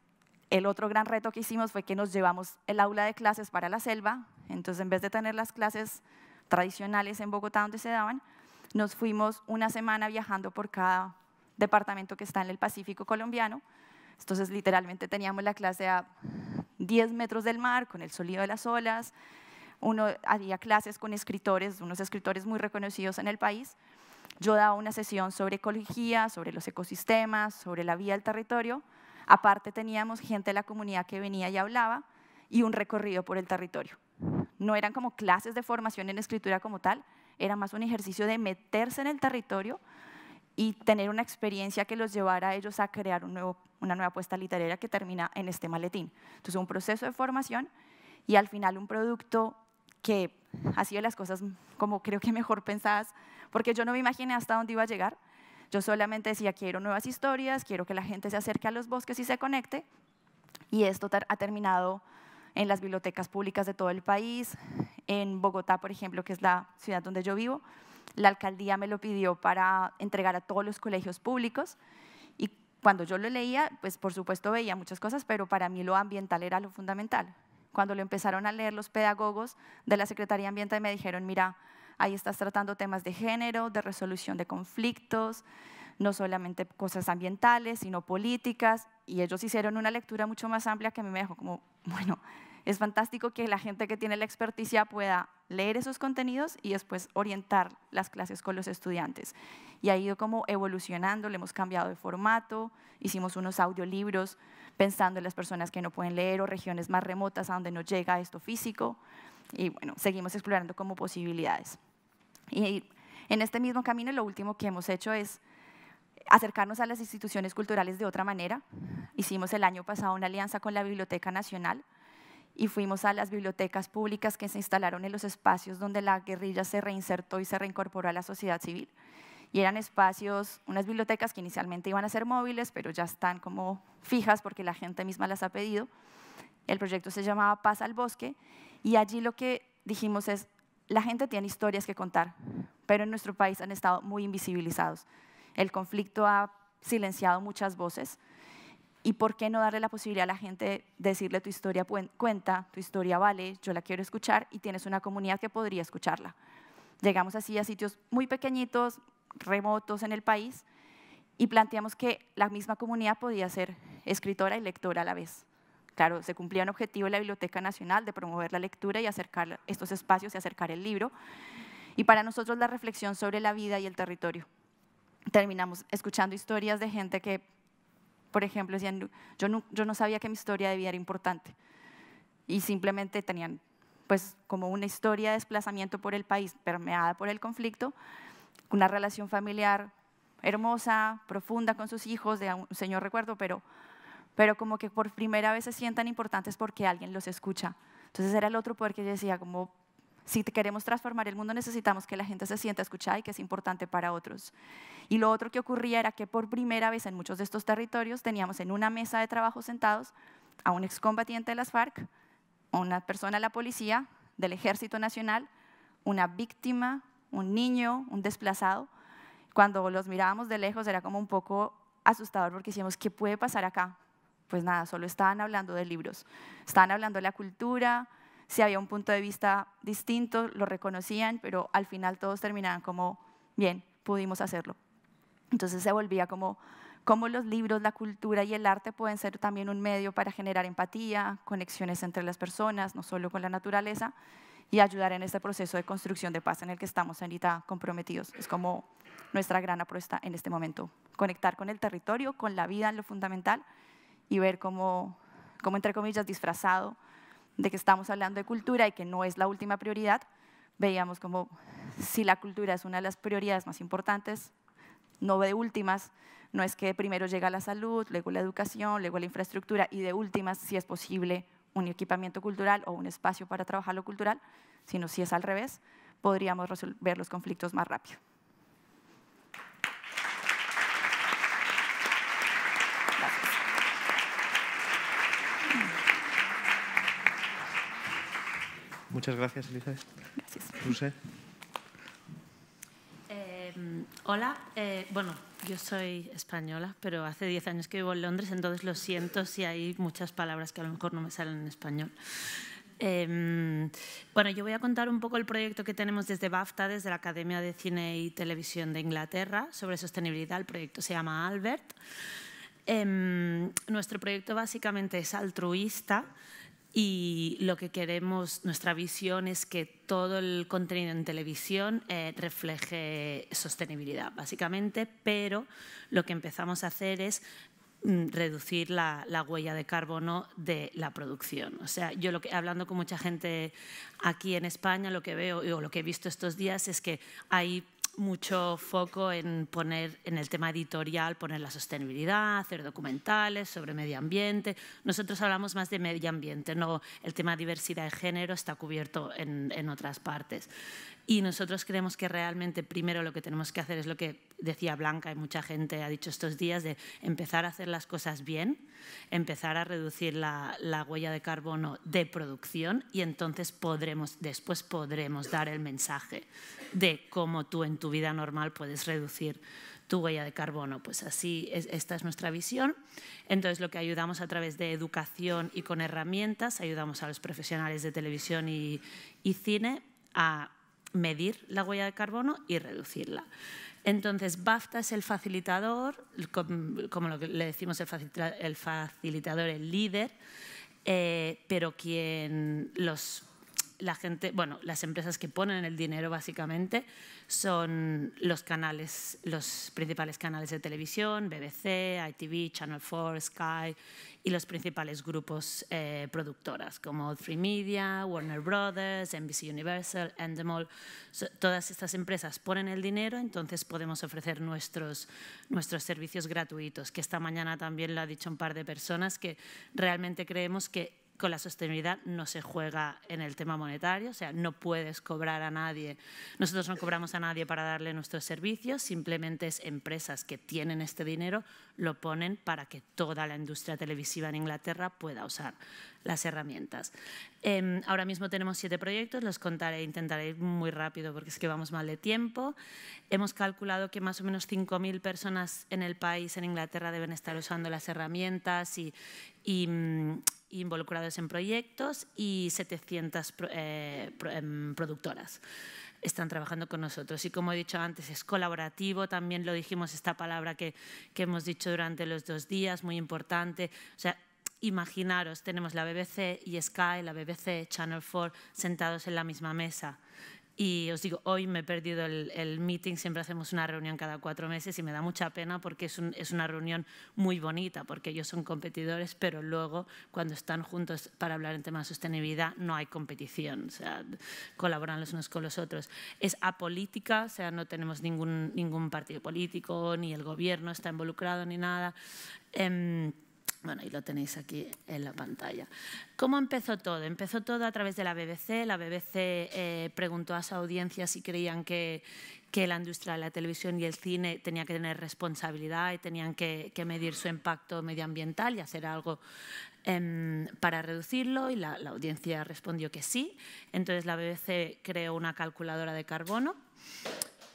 el otro gran reto que hicimos fue que nos llevamos el aula de clases para la selva, entonces en vez de tener las clases tradicionales en Bogotá donde se daban, nos fuimos una semana viajando por cada departamento que está en el Pacífico colombiano, entonces literalmente teníamos la clase a 10 metros del mar, con el sonido de las olas, uno había clases con escritores, unos escritores muy reconocidos en el país. Yo daba una sesión sobre ecología, sobre los ecosistemas, sobre la vía del territorio Aparte teníamos gente de la comunidad que venía y hablaba y un recorrido por el territorio. No eran como clases de formación en escritura como tal, era más un ejercicio de meterse en el territorio y tener una experiencia que los llevara a ellos a crear una nueva apuesta literaria que termina en este maletín. Entonces, un proceso de formación y al final un producto que ha sido las cosas como creo que mejor pensadas, porque yo no me imaginé hasta dónde iba a llegar, yo solamente decía, quiero nuevas historias, quiero que la gente se acerque a los bosques y se conecte. Y esto ha terminado en las bibliotecas públicas de todo el país. En Bogotá, por ejemplo, que es la ciudad donde yo vivo, la alcaldía me lo pidió para entregar a todos los colegios públicos. Y cuando yo lo leía, pues por supuesto veía muchas cosas, pero para mí lo ambiental era lo fundamental. Cuando lo empezaron a leer los pedagogos de la Secretaría de Ambiente me dijeron, mira, Ahí estás tratando temas de género, de resolución de conflictos, no solamente cosas ambientales, sino políticas. Y ellos hicieron una lectura mucho más amplia que a mí me dejó como, *laughs* bueno, es fantástico que la gente que tiene la experticia pueda leer esos contenidos y después orientar las clases con los estudiantes. Y ha ido como evolucionando, le hemos cambiado de formato, hicimos unos audiolibros pensando en las personas que no pueden leer o regiones más remotas a donde no llega esto físico. Y bueno, seguimos explorando como posibilidades. Y en este mismo camino lo último que hemos hecho es acercarnos a las instituciones culturales de otra manera. Hicimos el año pasado una alianza con la Biblioteca Nacional y fuimos a las bibliotecas públicas que se instalaron en los espacios donde la guerrilla se reinsertó y se reincorporó a la sociedad civil. Y eran espacios, unas bibliotecas que inicialmente iban a ser móviles, pero ya están como fijas porque la gente misma las ha pedido. El proyecto se llamaba Paz al Bosque y allí lo que dijimos es, la gente tiene historias que contar, pero en nuestro país han estado muy invisibilizados. El conflicto ha silenciado muchas voces. ¿Y por qué no darle la posibilidad a la gente de decirle tu historia cuenta, tu historia vale, yo la quiero escuchar y tienes una comunidad que podría escucharla? Llegamos así a sitios muy pequeñitos, remotos en el país y planteamos que la misma comunidad podía ser escritora y lectora a la vez. Claro, se cumplía un objetivo de la Biblioteca Nacional de promover la lectura y acercar estos espacios y acercar el libro. Y para nosotros la reflexión sobre la vida y el territorio. Terminamos escuchando historias de gente que, por ejemplo, decían, yo no, sabía que mi historia de vida era importante. Y simplemente tenían pues como una historia de desplazamiento por el país permeada por el conflicto, una relación familiar hermosa, profunda con sus hijos, de un señor recuerdo, pero pero como que por primera vez se sientan importantes porque alguien los escucha. Entonces era el otro poder que decía, como si queremos transformar el mundo necesitamos que la gente se sienta escuchada y que es importante para otros. Y lo otro que ocurría era que por primera vez en muchos de estos territorios teníamos en una mesa de trabajo sentados a un excombatiente de las FARC, a una persona de la policía, del Ejército Nacional, una víctima, un niño, un desplazado. Cuando los mirábamos de lejos era como un poco asustador porque decíamos, ¿qué puede pasar acá? pues nada, solo estaban hablando de libros, estaban hablando de la cultura, si había un punto de vista distinto, lo reconocían, pero al final todos terminaban como, bien, pudimos hacerlo. Entonces se volvía como cómo los libros, la cultura y el arte pueden ser también un medio para generar empatía, conexiones entre las personas, no solo con la naturaleza, y ayudar en este proceso de construcción de paz en el que estamos ahorita comprometidos. Es como nuestra gran apuesta en este momento, conectar con el territorio, con la vida en lo fundamental y ver cómo, cómo, entre comillas, disfrazado de que estamos hablando de cultura y que no es la última prioridad, veíamos como si la cultura es una de las prioridades más importantes, no de últimas, no es que primero llega la salud, luego la educación, luego la infraestructura y de últimas, si es posible, un equipamiento cultural o un espacio para trabajar lo cultural, sino si es al revés, podríamos resolver los conflictos más rápido. Muchas gracias, Elizabeth. Gracias. Em, hola, eh, bueno, yo soy española, pero hace 10 años que vivo en Londres, entonces lo siento si hay muchas palabras que a lo mejor no me salen en español. Em, bueno, yo voy a contar un poco el proyecto que tenemos desde BAFTA, desde la Academia de Cine y Televisión de Inglaterra, sobre sostenibilidad. El proyecto se llama Albert. Em, nuestro proyecto básicamente es altruista. Y lo que queremos, nuestra visión es que todo el contenido en televisión eh, refleje sostenibilidad, básicamente, pero lo que empezamos a hacer es mm, reducir la, huella de carbono de la producción. O sea, yo lo que, hablando con mucha gente aquí en España, lo que veo o lo que he visto estos días es que hay mucho foco en poner en el tema editorial, poner la sostenibilidad, hacer documentales sobre medio ambiente. Nosotros hablamos más de medio ambiente, no el tema diversidad de género está cubierto en, en otras partes. Y nosotros creemos que realmente primero lo que tenemos que hacer es lo que decía Blanca y mucha gente ha dicho estos días, de empezar a hacer las cosas bien, empezar a reducir la, la huella de carbono de producción y entonces podremos, después podremos dar el mensaje de cómo tú en tu vida normal puedes reducir tu huella de carbono. Pues así, esta es nuestra visión. Entonces, lo que ayudamos a través de educación y con herramientas, ayudamos a los profesionales de televisión y cine a medir la huella de carbono y reducirla. Entonces, BAFTA es el facilitador, como le decimos, el facilitador, el líder, eh, pero quien los bueno, las empresas que ponen el dinero básicamente son los principales canales de televisión, BBC, ITV, Channel 4, Sky y los principales grupos eh, productoras como Free Media, Warner Brothers, NBC Universal, Endemol. todas estas empresas ponen el dinero, entonces podemos ofrecer nuestros, nuestros servicios gratuitos, que esta mañana también lo ha dicho un par de personas, que realmente creemos que con la sostenibilidad no se juega en el tema monetario, o sea, no puedes cobrar a nadie. Nosotros no cobramos a nadie para darle nuestros servicios, simplemente es empresas que tienen este dinero lo ponen para que toda la industria televisiva en Inglaterra pueda usar las herramientas. Em, ahora mismo tenemos siete proyectos, los contaré, intentaré ir muy rápido porque es que vamos mal de tiempo. Hemos calculado que más o menos 5.000 personas en el país, en Inglaterra, deben estar usando las herramientas y, y mm, involucrados en proyectos y 700 eh, em, productoras están trabajando con nosotros. Y como he dicho antes, es colaborativo, también lo dijimos esta palabra que, que hemos dicho durante los dos días, muy importante. O sea, imaginaros, tenemos la BBC y Sky, la BBC, Channel 4, sentados en la misma mesa y os digo, hoy me he perdido el, el, meeting, siempre hacemos una reunión cada cuatro meses y me da mucha pena porque es, un, es, una reunión muy bonita, porque ellos son competidores, pero luego cuando están juntos para hablar en temas de sostenibilidad no hay competición, o sea, colaboran los unos con los otros. Es apolítica, o sea, no tenemos ningún, ningún partido político, ni el gobierno está involucrado, ni nada. Em, bueno, y lo tenéis aquí en la pantalla. ¿Cómo empezó todo? Empezó todo a través de la BBC. La BBC eh, preguntó a su audiencia si creían que, que, la industria de la televisión y el cine tenía que tener responsabilidad y tenían que, que medir su impacto medioambiental y hacer algo em, para reducirlo. Y la, audiencia respondió que sí. Entonces la BBC creó una calculadora de carbono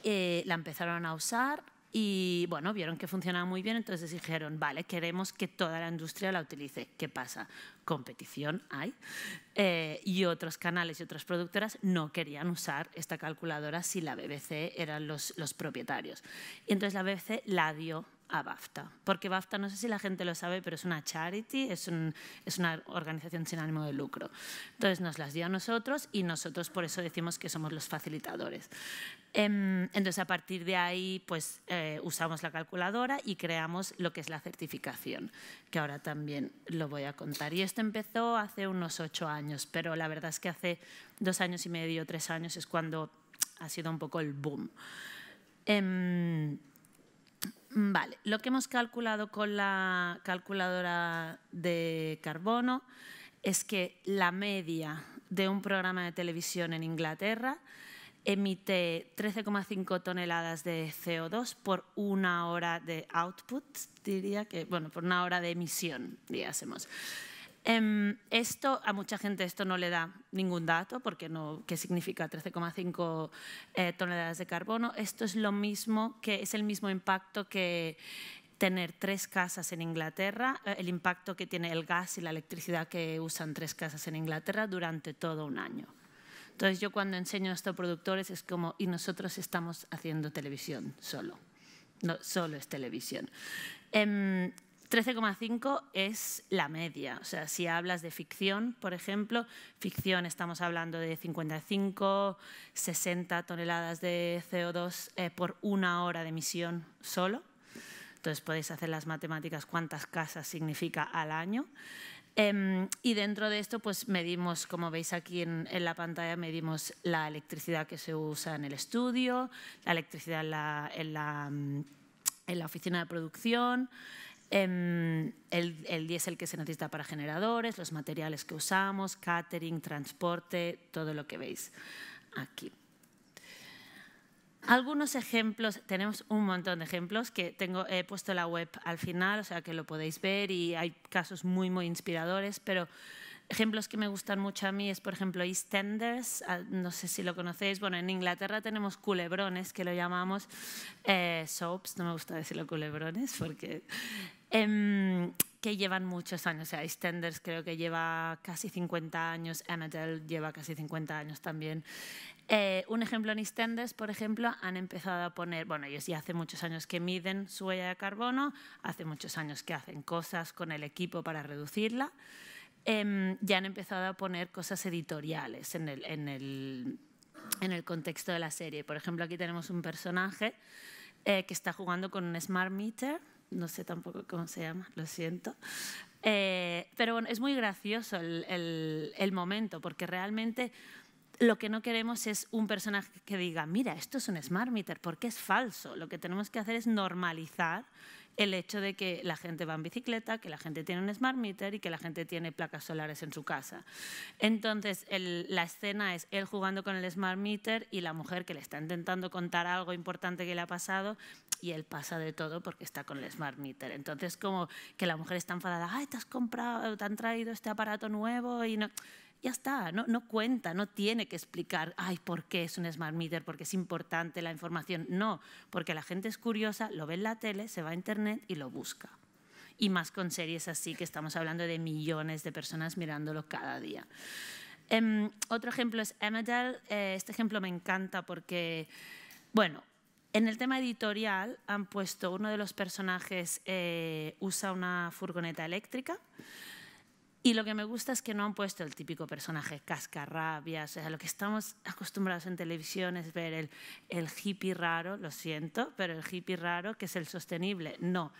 eh, la empezaron a usar y bueno, vieron que funcionaba muy bien, entonces dijeron, vale, queremos que toda la industria la utilice. ¿Qué pasa? Competición hay. Eh, y otros canales y otras productoras no querían usar esta calculadora si la BBC eran los, los propietarios. Y entonces la BBC la dio a BAFTA, porque BAFTA, no sé si la gente lo sabe, pero es una charity, es, es una organización sin ánimo de lucro. Entonces nos las dio a nosotros y nosotros por eso decimos que somos los facilitadores. Em, entonces a partir de ahí pues eh, usamos la calculadora y creamos lo que es la certificación, que ahora también lo voy a contar. Y esto empezó hace unos ocho años, pero la verdad es que hace dos años y medio, tres años es cuando ha sido un poco el boom. Em, Mm, vale, lo que hemos calculado con la calculadora de carbono es que la media de un programa de televisión en Inglaterra emite 13,5 toneladas de CO2 por una hora de output, diría que, bueno, por una hora de emisión, Em, esto, a mucha gente esto no le da ningún dato, porque no, ¿qué significa 13,5 eh, toneladas de carbono? Esto es lo mismo, que es el mismo impacto que, tener tres casas en Inglaterra, eh, el impacto que tiene el gas y la electricidad que usan tres casas en Inglaterra durante todo un año. Entonces yo cuando enseño esto a productores es como, y nosotros estamos haciendo televisión solo, no, solo es televisión. Em, 13,5 es la media. O sea, si hablas de ficción, por ejemplo, ficción estamos hablando de 55, 60 toneladas de CO2 eh, por una hora de emisión solo. Entonces podéis hacer las matemáticas cuántas casas significa al año. Em, y dentro de esto, pues medimos, como veis aquí en, la pantalla, medimos la electricidad que se usa en el estudio, la electricidad la, en la, mm, en la oficina de producción, Em, el, el diésel que se necesita para generadores, los materiales que usamos, catering, transporte, todo lo que veis aquí. Algunos ejemplos, tenemos un montón de ejemplos que he puesto la web al final, o sea que lo podéis ver y hay casos muy, muy inspiradores, pero Ejemplos que me gustan mucho a mí es, por ejemplo, EastEnders, ah, no sé si lo conocéis, bueno, en Inglaterra tenemos culebrones, que lo llamamos eh, soaps, no me gusta decirlo culebrones, porque... Em, que llevan muchos años, o sea, EastEnders creo que lleva casi 50 años, Emmerdale lleva casi 50 años también. Eh, un ejemplo en EastEnders, por ejemplo, han empezado a poner, bueno, ellos ya hace muchos años que miden su huella de carbono, hace muchos años que hacen cosas con el equipo para reducirla. Em, ya han empezado a poner cosas editoriales en el, en el, en el contexto de la serie. Por ejemplo, aquí tenemos un personaje eh, que está jugando con un smart meter, no sé tampoco cómo se llama, lo siento. Eh, pero bueno, es muy gracioso el, el, el, momento, porque realmente lo que no queremos es un personaje que diga, mira, esto es un smart meter, porque es falso. Lo que tenemos que hacer es normalizar el hecho de que la gente va en bicicleta, que la gente tiene un smart meter y que la gente tiene placas solares en su casa. Entonces, la escena es él jugando con el smart meter y la mujer que le está intentando contar algo importante que le ha pasado y él pasa de todo porque está con el smart meter. Entonces, como que la mujer está enfadada, ay, te has comprado, te han traído este aparato nuevo y no ya está, no, cuenta, no tiene que explicar, ay, ¿por qué es un smart meter? Porque es importante la información. No, porque la gente es curiosa, lo ve en la tele, se va a internet y lo busca. Y más con series así, que estamos hablando de millones de personas mirándolo cada día. Em, otro ejemplo es Emmerdale. Eh, este ejemplo me encanta porque, bueno, en el tema editorial han puesto, uno de los personajes eh, usa una furgoneta eléctrica y lo que me gusta es que no han puesto el típico personaje cascarrabias, o sea, lo que estamos acostumbrados en televisión es ver el, el hippie raro, lo siento, pero el hippie raro que es el sostenible. No,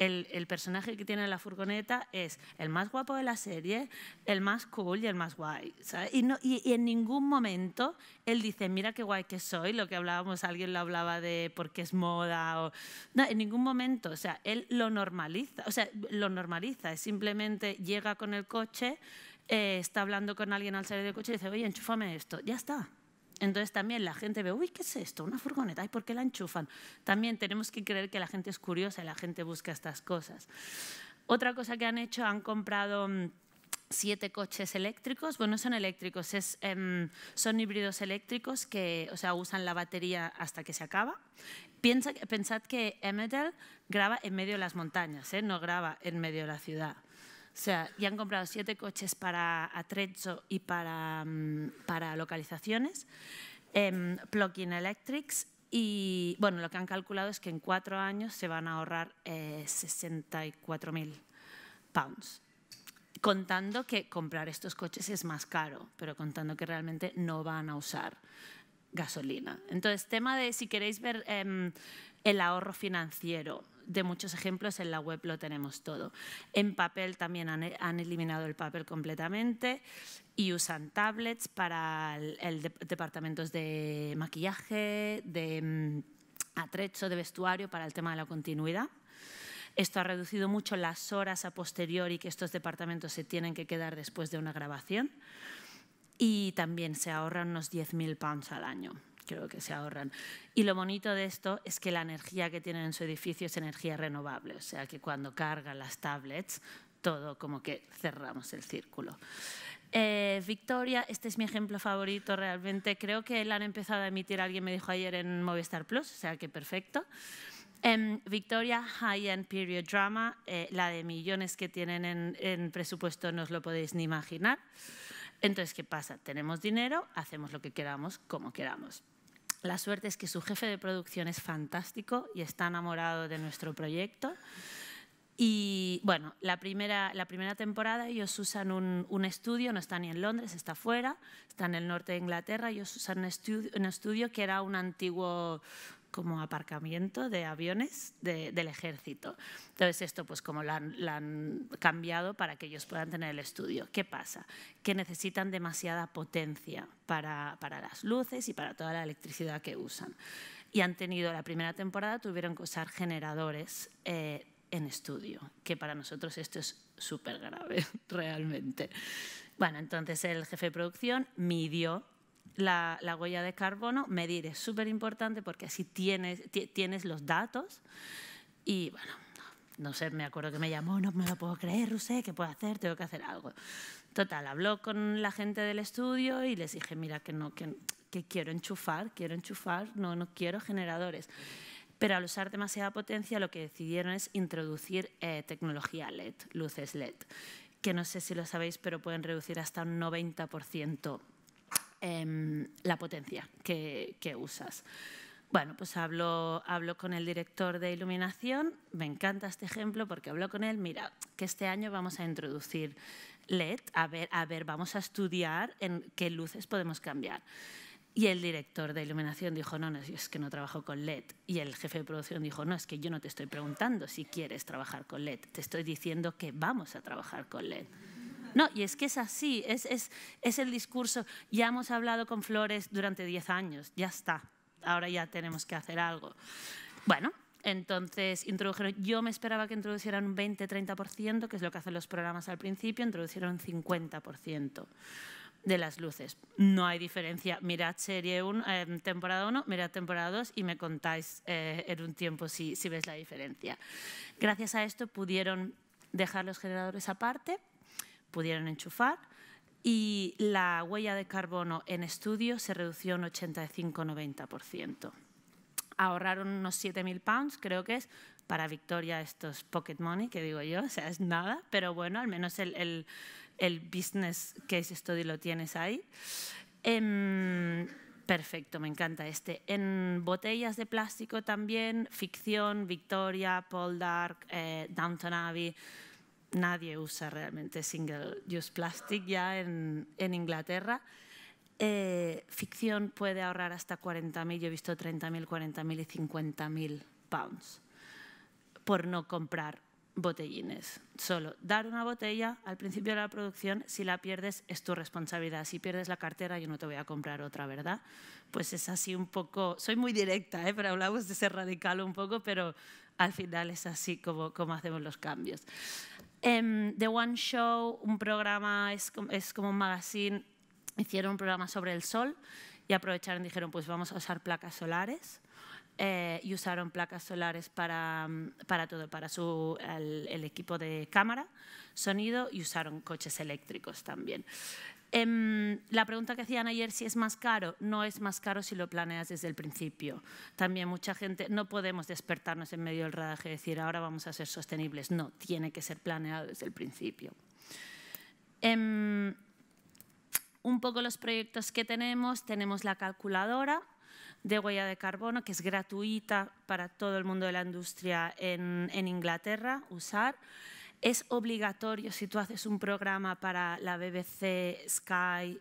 el, personaje que tiene la furgoneta es el más guapo de la serie, el más cool y el más guay. Y, en ningún momento él dice, mira qué guay que soy, lo que hablábamos, alguien lo hablaba de porque es moda. O... No, en ningún momento, o sea, él lo normaliza, o sea, lo normaliza, simplemente llega con el coche, eh, está hablando con alguien al salir del coche y dice, oye, enchúfame esto, ya está. Entonces también la gente ve, uy, ¿qué es esto? Una furgoneta, ¿y por qué la enchufan? También tenemos que creer que la gente es curiosa y la gente busca estas cosas. Otra cosa que han hecho, han comprado mm, siete coches eléctricos, bueno, no son eléctricos, em, son híbridos eléctricos que, o sea, usan la batería hasta que se acaba. pensad que Emmetel graba en medio de las montañas, ¿eh? no graba en medio de la ciudad. O sea, ya han comprado siete coches para atrecho y para, mm, localizaciones, eh, em, plug electrics y, bueno, lo que han calculado es que en cuatro años se van a ahorrar 64.000 eh, pounds. Contando que comprar estos coches es más caro, pero contando que realmente no van a usar gasolina. Entonces, tema de si queréis ver em, el ahorro financiero, de muchos ejemplos, en la web lo tenemos todo. En papel también han, eliminado el papel completamente y usan tablets para el, departamentos de maquillaje, de mm, atrecho, de vestuario, para el tema de la continuidad. Esto ha reducido mucho las horas a posteriori que estos departamentos se tienen que quedar después de una grabación y también se ahorran unos 10.000 pounds al año creo que se ahorran. Y lo bonito de esto es que la energía que tienen en su edificio es energía renovable, o sea que cuando cargan las tablets, todo como que cerramos el círculo. Eh, Victoria, este es mi ejemplo favorito realmente. Creo que la han empezado a emitir, alguien me dijo ayer en Movistar Plus, o sea que perfecto. Em, Victoria, High End Period Drama, eh, la de millones que tienen en, en, presupuesto no os lo podéis ni imaginar. Entonces, ¿qué pasa? Tenemos dinero, hacemos lo que queramos, como queramos. La suerte es que su jefe de producción es fantástico y está enamorado de nuestro proyecto. Y bueno, la primera, la primera temporada ellos usan un, estudio, no está ni en Londres, está fuera, está en el norte de Inglaterra, ellos usan estudio, un estudio que era un antiguo como aparcamiento de aviones del ejército. Entonces esto pues como lo han, cambiado para que ellos puedan tener el estudio. ¿Qué pasa? Que necesitan demasiada potencia para, para las luces y para toda la electricidad que usan. Y han tenido, la primera temporada tuvieron que usar generadores eh, en estudio, que para nosotros esto es súper grave, *laughs* realmente. Bueno, entonces el jefe de producción midió la, huella de carbono, medir es súper importante porque así tienes, tienes los datos y bueno, no sé, me acuerdo que me llamó, no me lo puedo creer, no sé ¿qué puedo hacer? Tengo que hacer algo. Total, habló con la gente del estudio y les dije, mira, que no, que, quiero enchufar, quiero enchufar, no, no quiero generadores. Pero al usar demasiada potencia lo que decidieron es introducir eh, tecnología LED, luces LED, que no sé si lo sabéis, pero pueden reducir hasta un 90% Em, la potencia que, usas. Bueno, pues hablo, con el director de iluminación, me encanta este ejemplo porque hablo con él, mira, que este año vamos a introducir LED, a ver, a ver, vamos a estudiar en qué luces podemos cambiar. Y el director de iluminación dijo, no, no, es que no trabajo con LED. Y el jefe de producción dijo, no, es que yo no te estoy preguntando si quieres trabajar con LED, te estoy diciendo que vamos a trabajar con LED. No, y es que es así, es, el discurso, ya hemos hablado con Flores durante 10 años, ya está, ahora ya tenemos que hacer algo. Bueno, entonces introdujeron, yo me esperaba que introducieran un 20-30%, que es lo que hacen los programas al principio, introducieron un 50% de las luces. No hay diferencia. Mirad serie eh, temporada 1, mirad temporada 2 y me contáis eh, en un tiempo si, si ves la diferencia. Gracias a esto pudieron dejar los generadores aparte pudieron enchufar y la huella de carbono en estudio se redució un 85-90%. Ahorraron unos 7.000 pounds, creo que es, para Victoria estos pocket money, que digo yo, o sea, es nada, pero bueno, al menos el, el, el business case study lo tienes ahí. Em, perfecto, me encanta este. En botellas de plástico también, ficción, Victoria, Paul Dark, eh, Downton Abbey, nadie usa realmente single use plastic ya en, Inglaterra. Eh, ficción puede ahorrar hasta 40.000, yo he visto 30.000, 40.000 y 50.000 pounds por no comprar botellines. Solo dar una botella al principio de la producción, si la pierdes es tu responsabilidad. Si pierdes la cartera yo no te voy a comprar otra, ¿verdad? Pues es así un poco, soy muy directa, ¿eh? pero hablamos de ser radical un poco, pero al final es así como, como hacemos los cambios. Em, The One Show, un programa, es, como un magazine, hicieron un programa sobre el sol y aprovecharon, y dijeron, pues vamos a usar placas solares. Eh, y usaron placas solares para, mm, para todo, para su, el, el, equipo de cámara, sonido y usaron coches eléctricos también. Em, la pregunta que hacían ayer, si es más caro, no es más caro si lo planeas desde el principio. También mucha gente, no podemos despertarnos en medio del rodaje y decir, ahora vamos a ser sostenibles. No, tiene que ser planeado desde el principio. Em, un poco los proyectos que tenemos, tenemos la calculadora de huella de carbono, que es gratuita para todo el mundo de la industria en, en Inglaterra, usar. Es obligatorio si tú haces un programa para la BBC, Sky,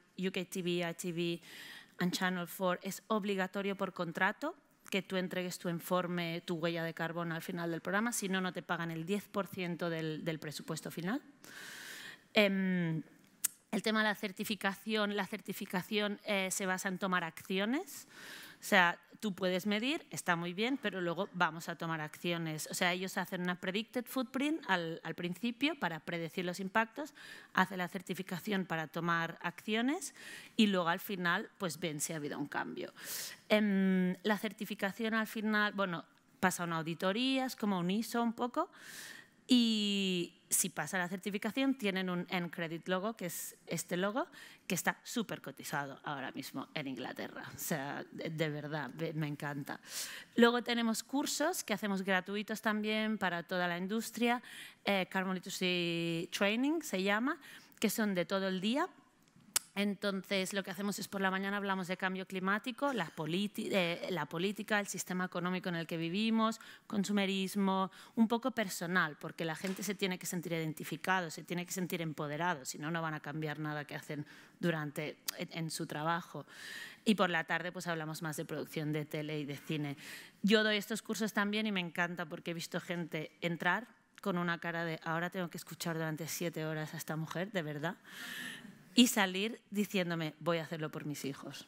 TV, ITV and Channel 4, es obligatorio por contrato que tú entregues tu informe, tu huella de carbono al final del programa, si no, no te pagan el 10% del, presupuesto final. Em, el tema de la certificación, la certificación eh, se basa en tomar acciones, o sea, tú puedes medir, está muy bien, pero luego vamos a tomar acciones. O sea, ellos hacen una predicted footprint al, principio para predecir los impactos, hacen la certificación para tomar acciones y luego al final pues ven si ha habido un cambio. Em, la certificación al final, bueno, pasa una auditoría, es como un ISO un poco. Y si pasa la certificación, tienen un End Credit logo, que es este logo, que está súper cotizado ahora mismo en Inglaterra. O sea, de, verdad, me encanta. Luego tenemos cursos que hacemos gratuitos también para toda la industria. Eh, Carbon Literacy Training se llama, que son de todo el día entonces, lo que hacemos es por la mañana hablamos de cambio climático, eh, la, política, el sistema económico en el que vivimos, consumerismo, un poco personal, porque la gente se tiene que sentir identificado, se tiene que sentir empoderado, si no, no van a cambiar nada que hacen durante en, en su trabajo. Y por la tarde, pues hablamos más de producción de tele y de cine. Yo doy estos cursos también y me encanta porque he visto gente entrar con una cara de ahora tengo que escuchar durante siete horas a esta mujer, de verdad y salir diciéndome, voy a hacerlo por mis hijos.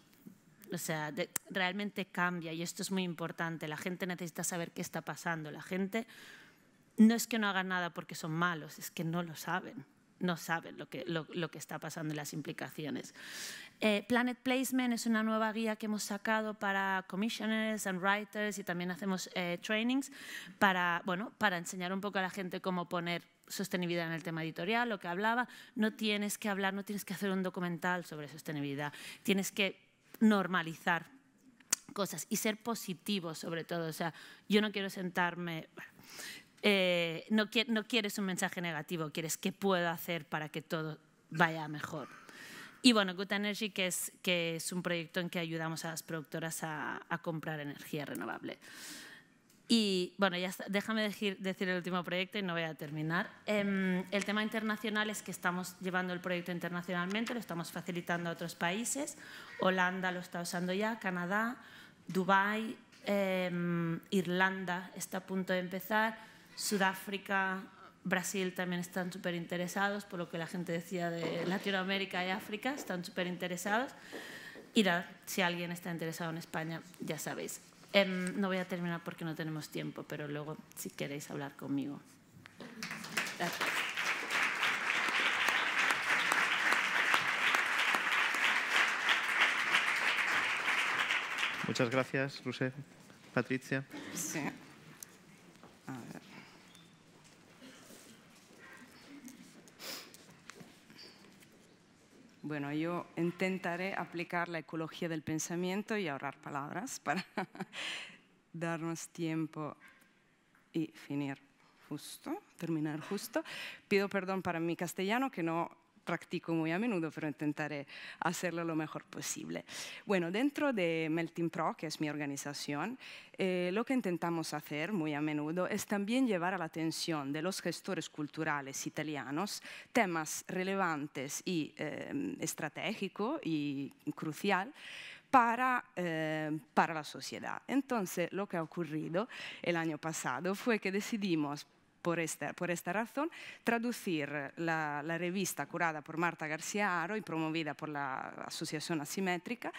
O sea, realmente cambia y esto es muy importante. La gente necesita saber qué está pasando. La gente no es que no haga nada porque son malos, es que no lo saben. No saben lo que, lo, que está pasando y las implicaciones. Eh, Planet Placement es una nueva guía que hemos sacado para commissioners and writers y también hacemos eh, trainings para, bueno, para enseñar un poco a la gente cómo poner sostenibilidad en el tema editorial, lo que hablaba, no tienes que hablar, no tienes que hacer un documental sobre sostenibilidad, tienes que normalizar cosas y ser positivo sobre todo. O sea, yo no quiero sentarme, eh, no, no quieres un mensaje negativo, quieres qué puedo hacer para que todo vaya mejor. Y bueno, Good Energy, que es, que es un proyecto en que ayudamos a las productoras a, a comprar energía renovable. Y bueno, ya déjame decir, el último proyecto y no voy a terminar. Em, el tema internacional es que estamos llevando el proyecto internacionalmente, lo estamos facilitando a otros países. Holanda lo está usando ya, Canadá, Dubái, em, Irlanda está a punto de empezar, Sudáfrica, Brasil también están súper interesados, por lo que la gente decía de Latinoamérica y África, están súper interesados. Y si alguien está interesado en España, ya sabéis. Em, no voy a terminar porque no tenemos tiempo, pero luego si queréis hablar conmigo. Muchas gracias, Rusev. Patricia. Sí. bueno, yo intentaré aplicar la ecología del pensamiento y ahorrar palabras *laughs* para darnos tiempo y finir justo, terminar justo. Pido perdón para mi castellano que no practico muy a menudo, pero intentaré hacerlo lo mejor posible. Bueno, dentro de Melting Pro, que es mi organización, eh, lo que intentamos hacer muy a menudo es también llevar a la atención de los gestores culturales italianos temas relevantes y eh, estratégico estratégicos y crucial para, eh, para la sociedad. Entonces, lo que ha ocurrido el año pasado fue que decidimos por esta, razón, traducir la, la, revista curada por Marta García Aro y promovida por la Asociación Asimétrica,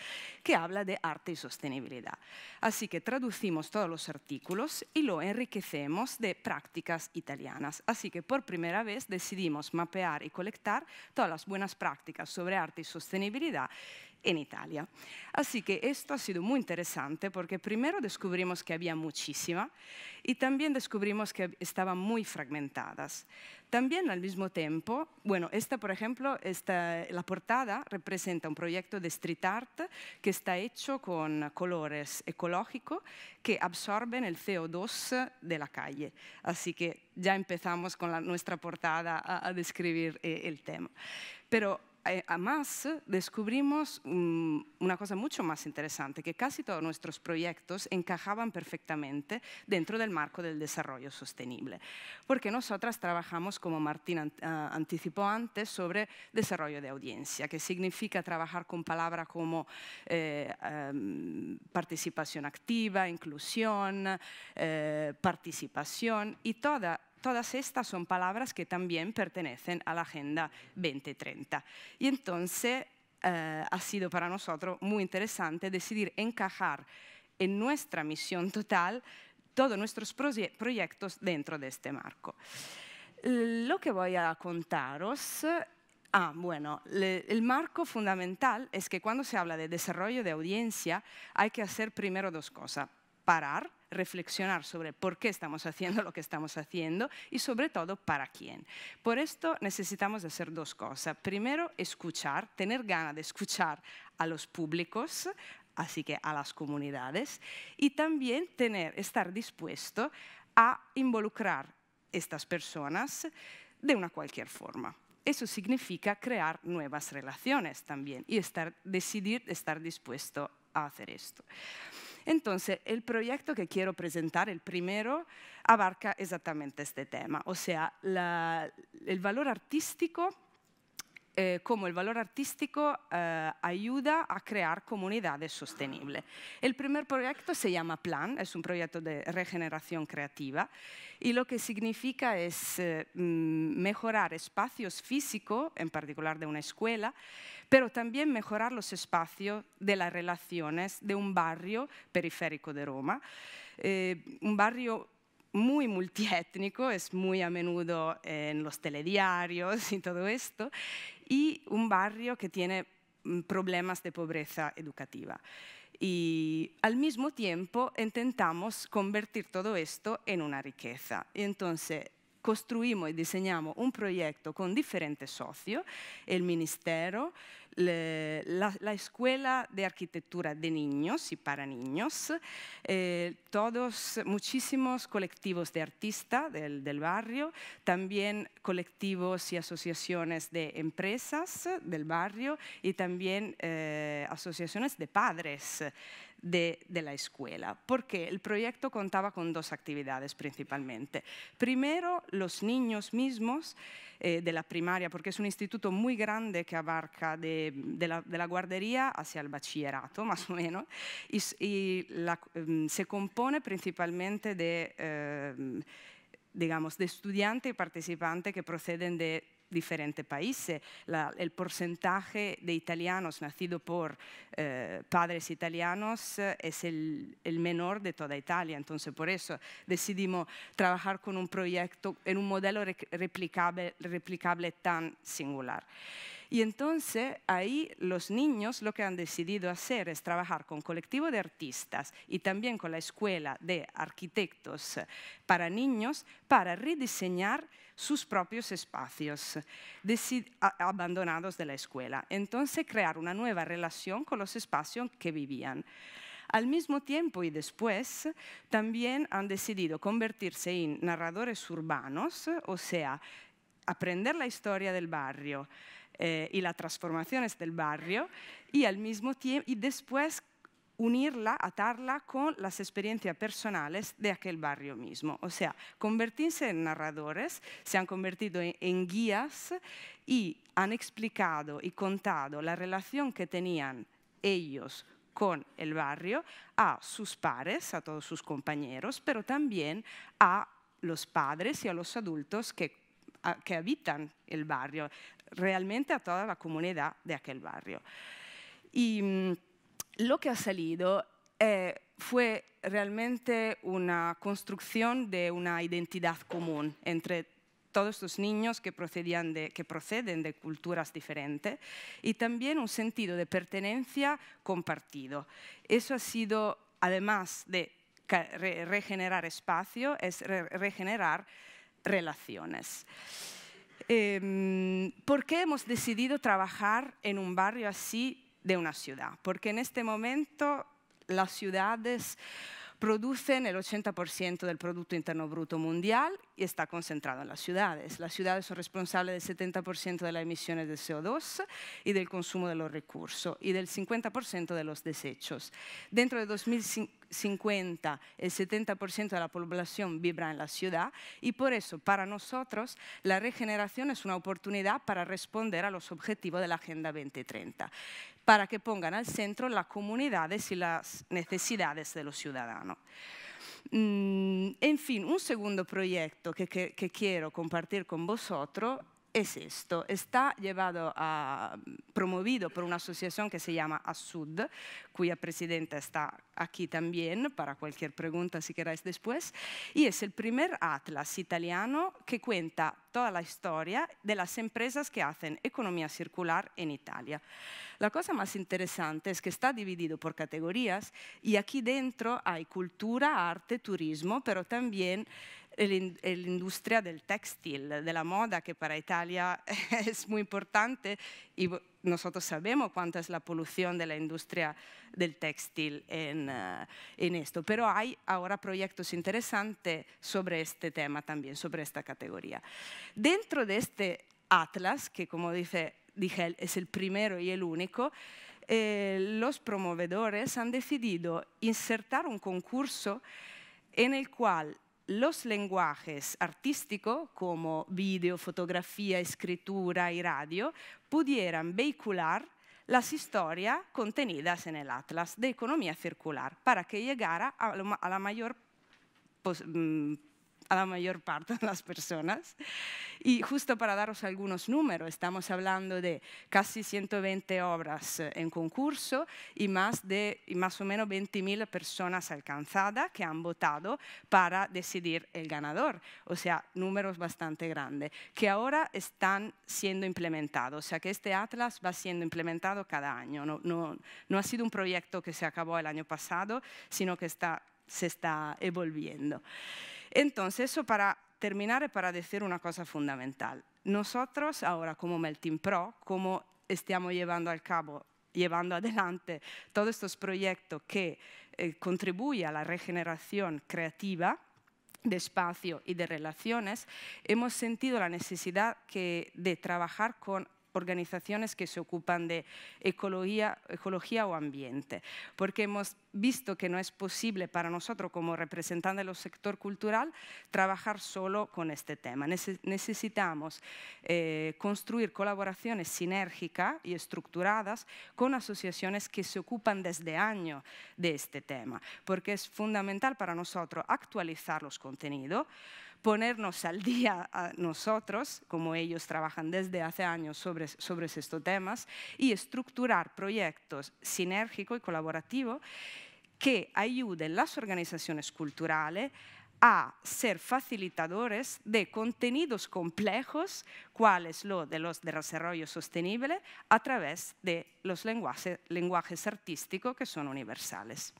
que habla de arte y sostenibilidad. Así que traducimos todos los artículos y lo enriquecemos de prácticas italianas. Así que por primera vez decidimos mapear y colectar todas las buenas prácticas sobre arte y sostenibilidad en Italia. Así que esto ha sido muy interesante porque primero descubrimos que había muchísima y también descubrimos que estaban muy fragmentadas. También al mismo tiempo, bueno, esta por ejemplo, esta, la portada representa un proyecto de street art que está hecho con colores ecológicos que absorben el CO2 de la calle. Así que ya empezamos con la, nuestra portada a, describir eh, el tema. Pero eh, además descubrimos mm, una cosa mucho más interesante, que casi todos nuestros proyectos encajaban perfectamente dentro del marco del desarrollo sostenible, porque nosotras trabajamos, como Martín ah, anticipó antes, sobre desarrollo de audiencia, que significa trabajar con palabras como eh, participación activa, inclusión, eh, participación y toda todas estas son palabras que también pertenecen a la Agenda 2030. Y entonces eh, ha sido para nosotros muy interesante decidir encajar en nuestra misión total todos nuestros proyectos dentro de este marco. Lo que voy a contaros Ah, bueno, el marco fundamental es que cuando se habla de desarrollo de audiencia hay que hacer primero dos cosas, parar reflexionar sobre por qué estamos haciendo lo que estamos haciendo y sobre todo para quién. Por esto necesitamos hacer dos cosas. Primero, escuchar, tener ganas de escuchar a los públicos, así que a las comunidades, y también tener, estar dispuesto a involucrar estas personas de una cualquier forma. Eso significa crear nuevas relaciones también y estar, decidir estar dispuesto hacer esto. Entonces, el proyecto que quiero presentar, el primero, abarca exactamente este tema, o sea, el valor artístico eh, cómo el valor artístico eh, ayuda a crear comunidades sostenibles. El primer proyecto se llama Plan, es un proyecto de regeneración creativa y lo que significa es eh, mejorar espacios físicos, en particular de una escuela, pero también mejorar los espacios de las relaciones de un barrio periférico de Roma, eh, un barrio muy multiétnico, es muy a menudo en los telediarios y todo esto, y un barrio que tiene mm, problemas de pobreza educativa. Y al mismo tiempo intentamos convertir todo esto en una riqueza. Y entonces construimos y diseñamos un proyecto con diferentes socios, el Ministerio, la, Escuela de Arquitectura de Niños y para Niños, eh, todos, muchísimos colectivos de artistas del, barrio, también colectivos y asociaciones de empresas del barrio y también eh, asociaciones de padres de, la escuela, porque el proyecto contaba con dos actividades principalmente. Primero, los niños mismos eh, de la primaria, porque es un instituto muy grande que abarca de, la, guardería hacia el bachillerato, *laughs* más o menos, y, mm, se compone principalmente de... estudiantes eh, digamos, de y participantes que proceden de diferentes países. Eh, el porcentaje de italianos nacidos por eh, padres italianos eh, es el, el, menor de toda Italia. Entonces, por eso decidimos trabajar con un proyecto en un modelo replicable, replicable tan singular. Y entonces ahí los niños lo que han decidido hacer es trabajar con colectivo de artistas y también con la escuela de arquitectos para niños para rediseñar sus propios espacios abandonados de la escuela. Entonces, crear una nueva relación con los espacios que vivían. Al mismo tiempo y después, también han decidido convertirse en narradores urbanos, o sea, aprender la historia del barrio eh, y las transformaciones del barrio, y, al mismo y después unirla, atarla con las experiencias personales de aquel barrio mismo. O sea, convertirse en narradores, se han convertido en, guías y han explicado y contado la relación que tenían ellos con el barrio a sus pares, a todos sus compañeros, pero también a los padres y a los adultos que, que habitan el barrio, realmente a toda la comunidad de aquel barrio. Y, mm, lo que ha salido eh, fue realmente una construcción de una identidad común entre todos estos niños que, procedían de, que proceden de culturas diferentes y también un sentido de pertenencia compartido. Eso ha sido, además de regenerar espacio, es regenerar relaciones. Em, ¿Por qué hemos decidido trabajar en un barrio así de una ciudad, porque en este momento las ciudades producen el 80% del Producto Interno Bruto Mundial y está concentrado en las ciudades. Las ciudades son responsables del 70% de las emisiones de CO2 y del consumo de los recursos y del 50% de los desechos. Dentro de 2050, el 70% de la población vibra en la ciudad y por eso, para nosotros, la regeneración es una oportunidad para responder a los objetivos de la Agenda 2030 para que pongan al centro las comunidades y las necesidades de los ciudadanos. Mm, en fin, un segundo proyecto que, que quiero compartir con vosotros es esto. Está llevado a, promovido por una asociación que se llama ASUD, cuya presidenta está aquí también para cualquier pregunta si queráis después, y es el primer atlas italiano que cuenta toda la historia de las empresas que hacen economía circular en Italia. La cosa más interesante es que está dividido por categorías y aquí dentro hay cultura, arte, turismo, pero también la industria del textil, de la moda, que para Italia *laughs* es muy importante y nosotros sabemos cuánta es la polución de la industria del textil eh, en, esto, pero hay ahora proyectos interesantes sobre este tema también, sobre esta categoría. Dentro de este atlas, que como dice, dije es el primero y el único, eh, los promovedores han decidido insertar un concurso en el cual los lenguajes artísticos como video, fotografía, escritura y radio pudieran vehicular las historias contenidas en el Atlas de Economía Circular para que llegara a la mayor mm, a la mayor parte de las personas. Y justo para daros algunos números, estamos hablando de casi 120 obras eh, en concurso y más, de, y más o menos 20.000 personas alcanzadas que han votado para decidir el ganador. O sea, números bastante grandes, que ahora están siendo implementados. O sea, que este atlas va siendo implementado cada año. No, no, ha sido un proyecto que se acabó el año pasado, sino que está, se está evolviendo. Entonces, eso para terminar, y para decir una cosa fundamental. Nosotros ahora como Melting Pro, como estamos llevando al cabo llevando adelante todos estos proyectos que eh, contribuyen a la regeneración creativa de espacio y de relaciones, hemos sentido la necesidad de trabajar con organizaciones que se ocupan de ecología, ecología o ambiente, porque hemos visto que no es posible para nosotros como representantes del sector cultural trabajar solo con este tema. Necesitamos eh, construir colaboraciones sinérgicas y estructuradas con asociaciones que se ocupan desde años de este tema, porque es fundamental para nosotros actualizar los contenidos, ponernos al día a nosotros, como ellos trabajan desde hace años sobre, sobre estos temas, y estructurar proyectos sinérgicos y colaborativos que ayuden las organizaciones culturales a ser facilitadores de contenidos complejos, cuales lo de los de desarrollo sostenible, a través de los lenguajes lenguajes artísticos que son universales.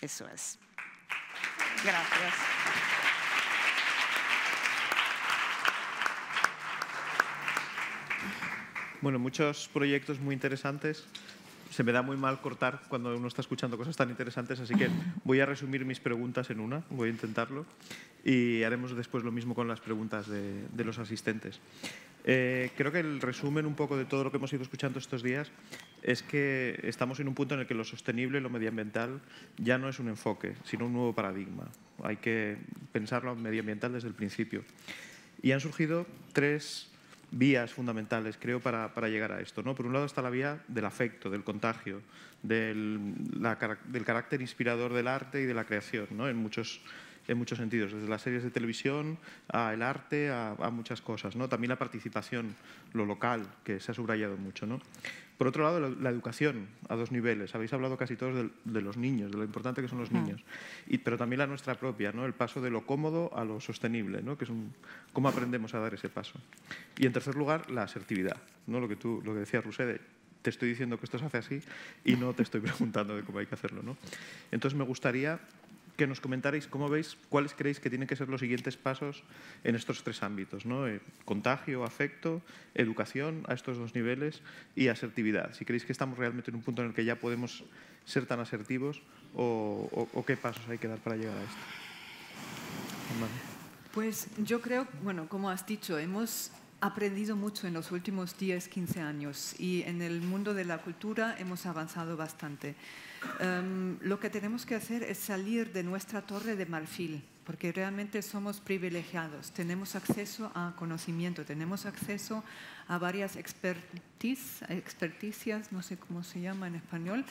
Eso es. Gracias. Bueno, muchos proyectos muy interesantes. Se me da muy mal cortar cuando uno está escuchando cosas tan interesantes, así que voy a resumir mis preguntas en una, voy a intentarlo, y haremos después lo mismo con las preguntas de, los asistentes. Eh, creo que el resumen un poco de todo lo que hemos ido escuchando estos días es que estamos en un punto en el que lo sostenible, y lo medioambiental, ya no es un enfoque, sino un nuevo paradigma. Hay que pensarlo medioambiental desde el principio. Y han surgido tres vías fundamentales, creo, para, para, llegar a esto. ¿no? Por un lado está la vía del afecto, del contagio, del, del carácter inspirador del arte y de la creación, ¿no? en muchos en muchos sentidos, desde las series de televisión a el arte, a, muchas cosas. ¿no? También la participación, lo local, que se ha subrayado mucho. ¿no? Por otro lado, la, educación a dos niveles. Habéis hablado casi todos de, los niños, de lo importante que son los niños, y, pero también la nuestra propia, ¿no? el paso de lo cómodo a lo sostenible, ¿no? que es cómo aprendemos a dar ese paso. Y en tercer lugar, la asertividad, ¿no? lo, que tú, lo que decía Rusede, te estoy diciendo que esto se hace así y no te estoy *laughs* preguntando de cómo hay que hacerlo. ¿no? Entonces me gustaría que nos comentaréis cómo veis, cuáles creéis que tienen que ser los siguientes pasos en estos tres ámbitos, ¿no? Eh, contagio, afecto, educación a estos dos niveles y asertividad. Si creéis que estamos realmente en un punto en el que ya podemos ser tan asertivos o, qué pasos hay que dar para llegar a esto. Pues yo creo, bueno, como has dicho, hemos aprendido mucho en los últimos 10, 15 años y en el mundo de la cultura hemos avanzado bastante. Em, lo que tenemos que hacer es salir de nuestra torre de marfil, porque realmente somos privilegiados, tenemos acceso a conocimiento, tenemos acceso a varias expertise, experticias, no sé cómo se llama en español.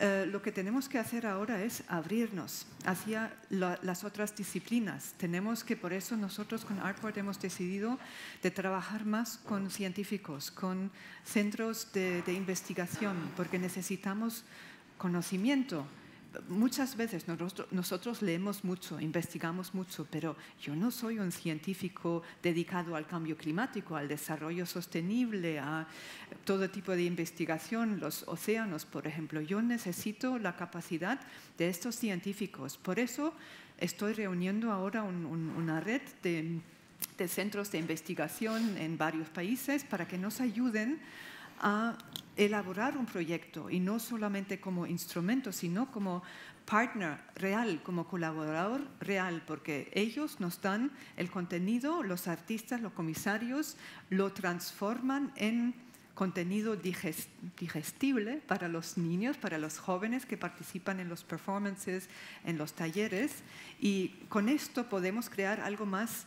Eh, lo que tenemos que hacer ahora es abrirnos hacia las otras disciplinas. Tenemos que, por eso nosotros con Artport hemos decidido de trabajar más con científicos, con centros de, de investigación, porque necesitamos conocimiento. Muchas veces nosotros, leemos mucho, investigamos mucho, pero yo no soy un científico dedicado al cambio climático, al desarrollo sostenible, a todo tipo de investigación, los océanos, por ejemplo. Yo necesito la capacidad de estos científicos. Por eso estoy reuniendo ahora una red de centros de investigación en varios países para que nos ayuden a elaborar un proyecto y no solamente como instrumento, sino como partner real, como colaborador real, porque ellos nos dan el contenido, los artistas, los comisarios lo transforman en contenido digestible para los niños, para los jóvenes que participan en los performances, en los talleres, y con esto podemos crear algo más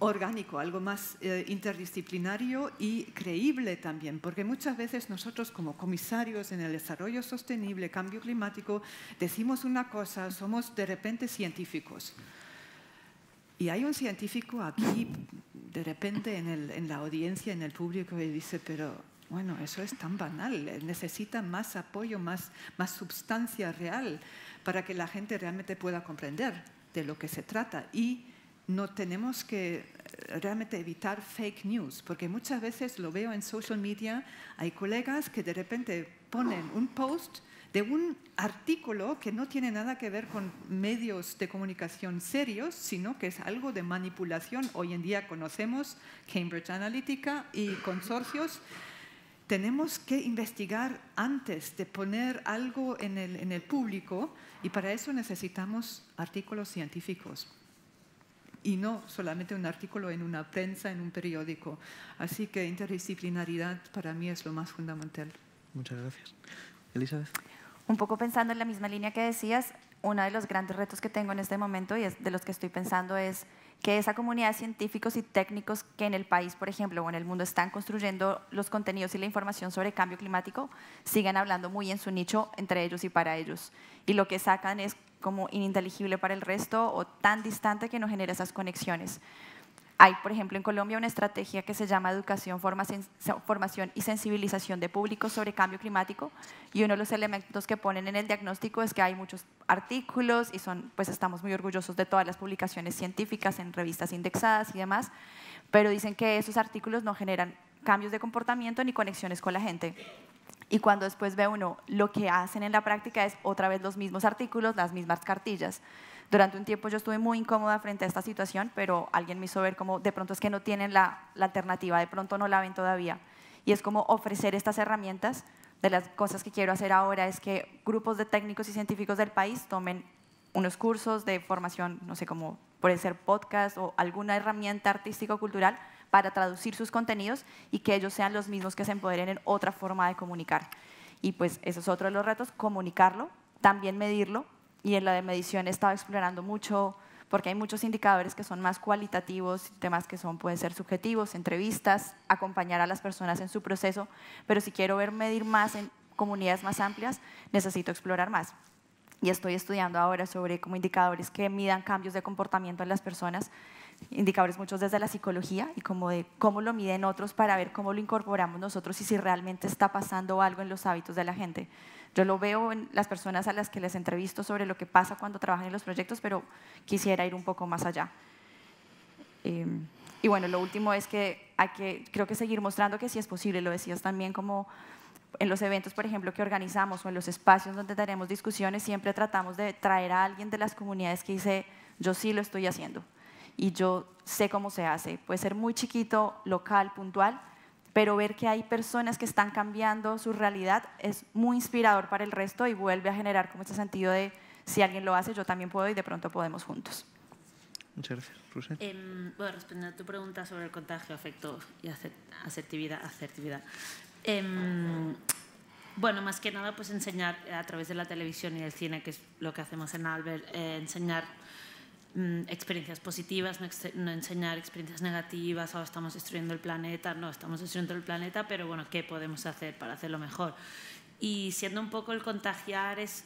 orgánico, algo más eh, interdisciplinario y creíble también, porque muchas veces nosotros como comisarios en el desarrollo sostenible, cambio climático, decimos una cosa, somos de repente científicos. Y hay un científico aquí, de repente en, el, en la audiencia, en el público, y dice, pero bueno, eso es tan banal, eh, necesita más apoyo, más, más sustancia real para que la gente realmente pueda comprender de lo que se trata y no tenemos que eh, realmente evitar fake news, porque muchas veces lo veo en social media, hay colegas que de repente ponen un post de un artículo que no tiene nada que ver con medios de comunicación serios, sino que es algo de manipulación. Hoy en día conocemos Cambridge Analytica y consorcios. Tenemos que investigar antes de poner algo en el, en el público y para eso necesitamos artículos científicos y no solamente un artículo en una prensa, en un periódico. Así que interdisciplinaridad para mí es lo más fundamental. Muchas gracias. Elizabeth. Un poco pensando en la misma línea que decías, uno de los grandes retos que tengo en este momento y de los que estoy pensando es que esa comunidad de científicos y técnicos que en el país, por ejemplo, o en el mundo están construyendo los contenidos y la información sobre cambio climático, sigan hablando muy en su nicho entre ellos y para ellos. Y lo que sacan es como ininteligible para el resto o tan distante que no genera esas conexiones. Hay, por ejemplo, en Colombia una estrategia que se llama Educación, Formación y Sensibilización de público sobre Cambio Climático y uno de los elementos que ponen en el diagnóstico es que hay muchos artículos y son, pues estamos muy orgullosos de todas las publicaciones científicas en revistas indexadas y demás, pero dicen que esos artículos no generan cambios de comportamiento ni conexiones con la gente. Y cuando después ve uno, lo que hacen en la práctica es otra vez los mismos artículos, las mismas cartillas. Durante un tiempo yo estuve muy incómoda frente a esta situación, pero alguien me hizo ver como de pronto es que no tienen la, alternativa, de pronto no la ven todavía. Y es como ofrecer estas herramientas. De las cosas que quiero hacer ahora es que grupos de técnicos y científicos del país tomen unos cursos de formación, no sé, cómo, puede ser podcast o alguna herramienta artístico-cultural para traducir sus contenidos y que ellos sean los mismos que se empoderen en otra forma de comunicar. Y pues eso es otro de los retos, comunicarlo, también medirlo. Y en la de medición he estado explorando mucho, porque hay muchos indicadores que son más cualitativos, temas que son, pueden ser subjetivos, entrevistas, acompañar a las personas en su proceso, pero si quiero ver medir más en comunidades más amplias, necesito explorar más. Y estoy estudiando ahora sobre como indicadores que midan cambios de comportamiento en las personas indicadores muchos desde la psicología y como de cómo lo miden otros para ver cómo lo incorporamos nosotros y si realmente está pasando algo en los hábitos de la gente. Yo lo veo en las personas a las que les entrevisto sobre lo que pasa cuando trabajan en los proyectos, pero quisiera ir un poco más allá. Em, y bueno, lo último es que hay creo que seguir mostrando que si es posible, lo decías también como en los eventos, por ejemplo, que organizamos o en los espacios donde daremos discusiones, siempre tratamos de traer a alguien de las comunidades que dice, yo sí lo estoy haciendo y yo sé cómo se hace. Puede ser muy chiquito, local, puntual, pero ver que hay personas que están cambiando su realidad es muy inspirador para el resto y vuelve a generar como este sentido de si alguien lo hace, yo también puedo y de pronto podemos juntos. Muchas gracias. Voy Eh, em, bueno, respondiendo a tu pregunta sobre el contagio, afecto y asertividad, asertividad. Em, bueno, más que nada, pues enseñar a través de la televisión y el cine, que es lo que hacemos en Albert, eh, enseñar Mm, experiencias positivas, no, enseñar experiencias negativas, o oh, estamos destruyendo el planeta, no, estamos destruyendo el planeta, pero bueno, ¿qué podemos hacer para hacerlo mejor? Y siendo un poco el contagiar es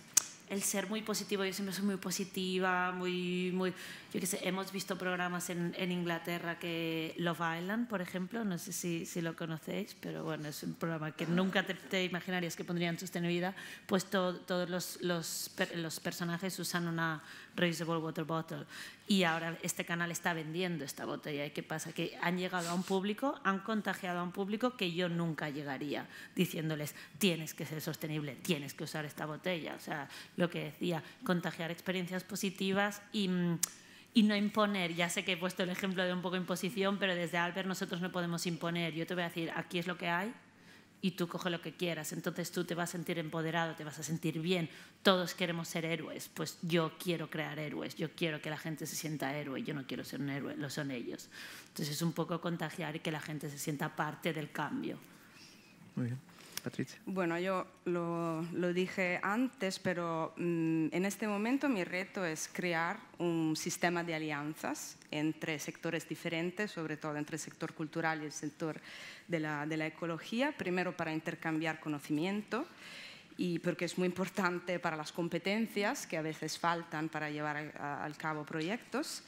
el ser muy positivo, yo siempre soy muy positiva, muy, muy, yo qué sé, hemos visto programas en, Inglaterra que Love Island, por ejemplo, no sé si, lo conocéis, pero bueno, es un programa que nunca te, imaginarías que pondrían en sostenibilidad, pues todos los, los personajes usan una reusable water bottle. Y ahora este canal está vendiendo esta botella. ¿Y qué pasa? Que han llegado a un público, han contagiado a un público que yo nunca llegaría diciéndoles tienes que ser sostenible, tienes que usar esta botella. O sea, lo que decía, contagiar experiencias positivas y mm, y no imponer. Ya sé que he puesto el ejemplo de un poco imposición, pero desde Albert nosotros no podemos imponer. Yo te voy a decir, aquí es lo que hay, y tú coge lo que quieras. Entonces tú te vas a sentir empoderado, te vas a sentir bien. Todos queremos ser héroes. Pues yo quiero crear héroes, yo quiero que la gente se sienta héroe, yo no quiero ser un héroe, lo son ellos. Entonces es un poco contagiar y que la gente se sienta parte del cambio. Muy bien. Bueno, yo lo, dije antes, pero mm, en este momento mi reto es crear un sistema de alianzas entre sectores diferentes, sobre todo entre el sector cultural y el sector de la, ecología, primero para intercambiar conocimiento y porque es muy importante para las competencias que a veces faltan para llevar al cabo proyectos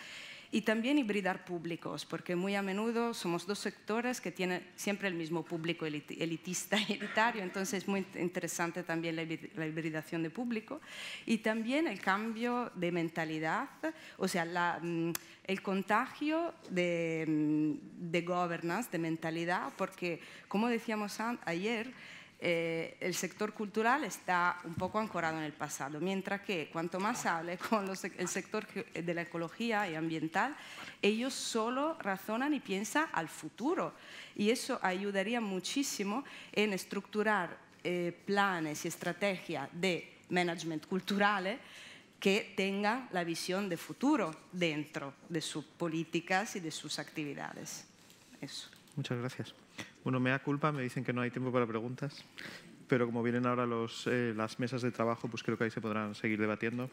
y también hibridar públicos, porque muy a menudo somos dos sectores que tienen siempre el mismo público elitista y elitario, entonces es muy interesante también la hibridación de público y también el cambio de mentalidad, o sea, mm, el contagio de, mm, de governance, de mentalidad, porque como decíamos ayer, eh, el sector cultural está un poco ancorado en el pasado, mientras que cuanto más sale con el sector de la ecología y ambiental, ellos solo razonan y piensan al futuro. Y eso ayudaría muchísimo en estructurar eh, planes y estrategias de management culturales eh, que tengan la visión de futuro dentro de sus políticas y de sus actividades. Eso. Muchas gracias. Bueno, me da culpa, me dicen que no hay tiempo para preguntas, pero como vienen ahora los, eh, las mesas de trabajo, pues creo que ahí se podrán seguir debatiendo.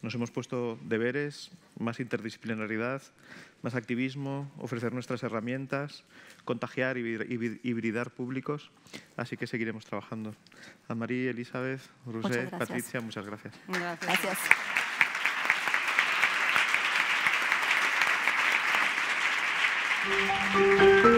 Nos hemos puesto deberes, más interdisciplinaridad, más activismo, ofrecer nuestras herramientas, contagiar y hibridar públicos, así que seguiremos trabajando. A María, Elizabeth, Rosé, Patricia, muchas gracias. Gracias. gracias.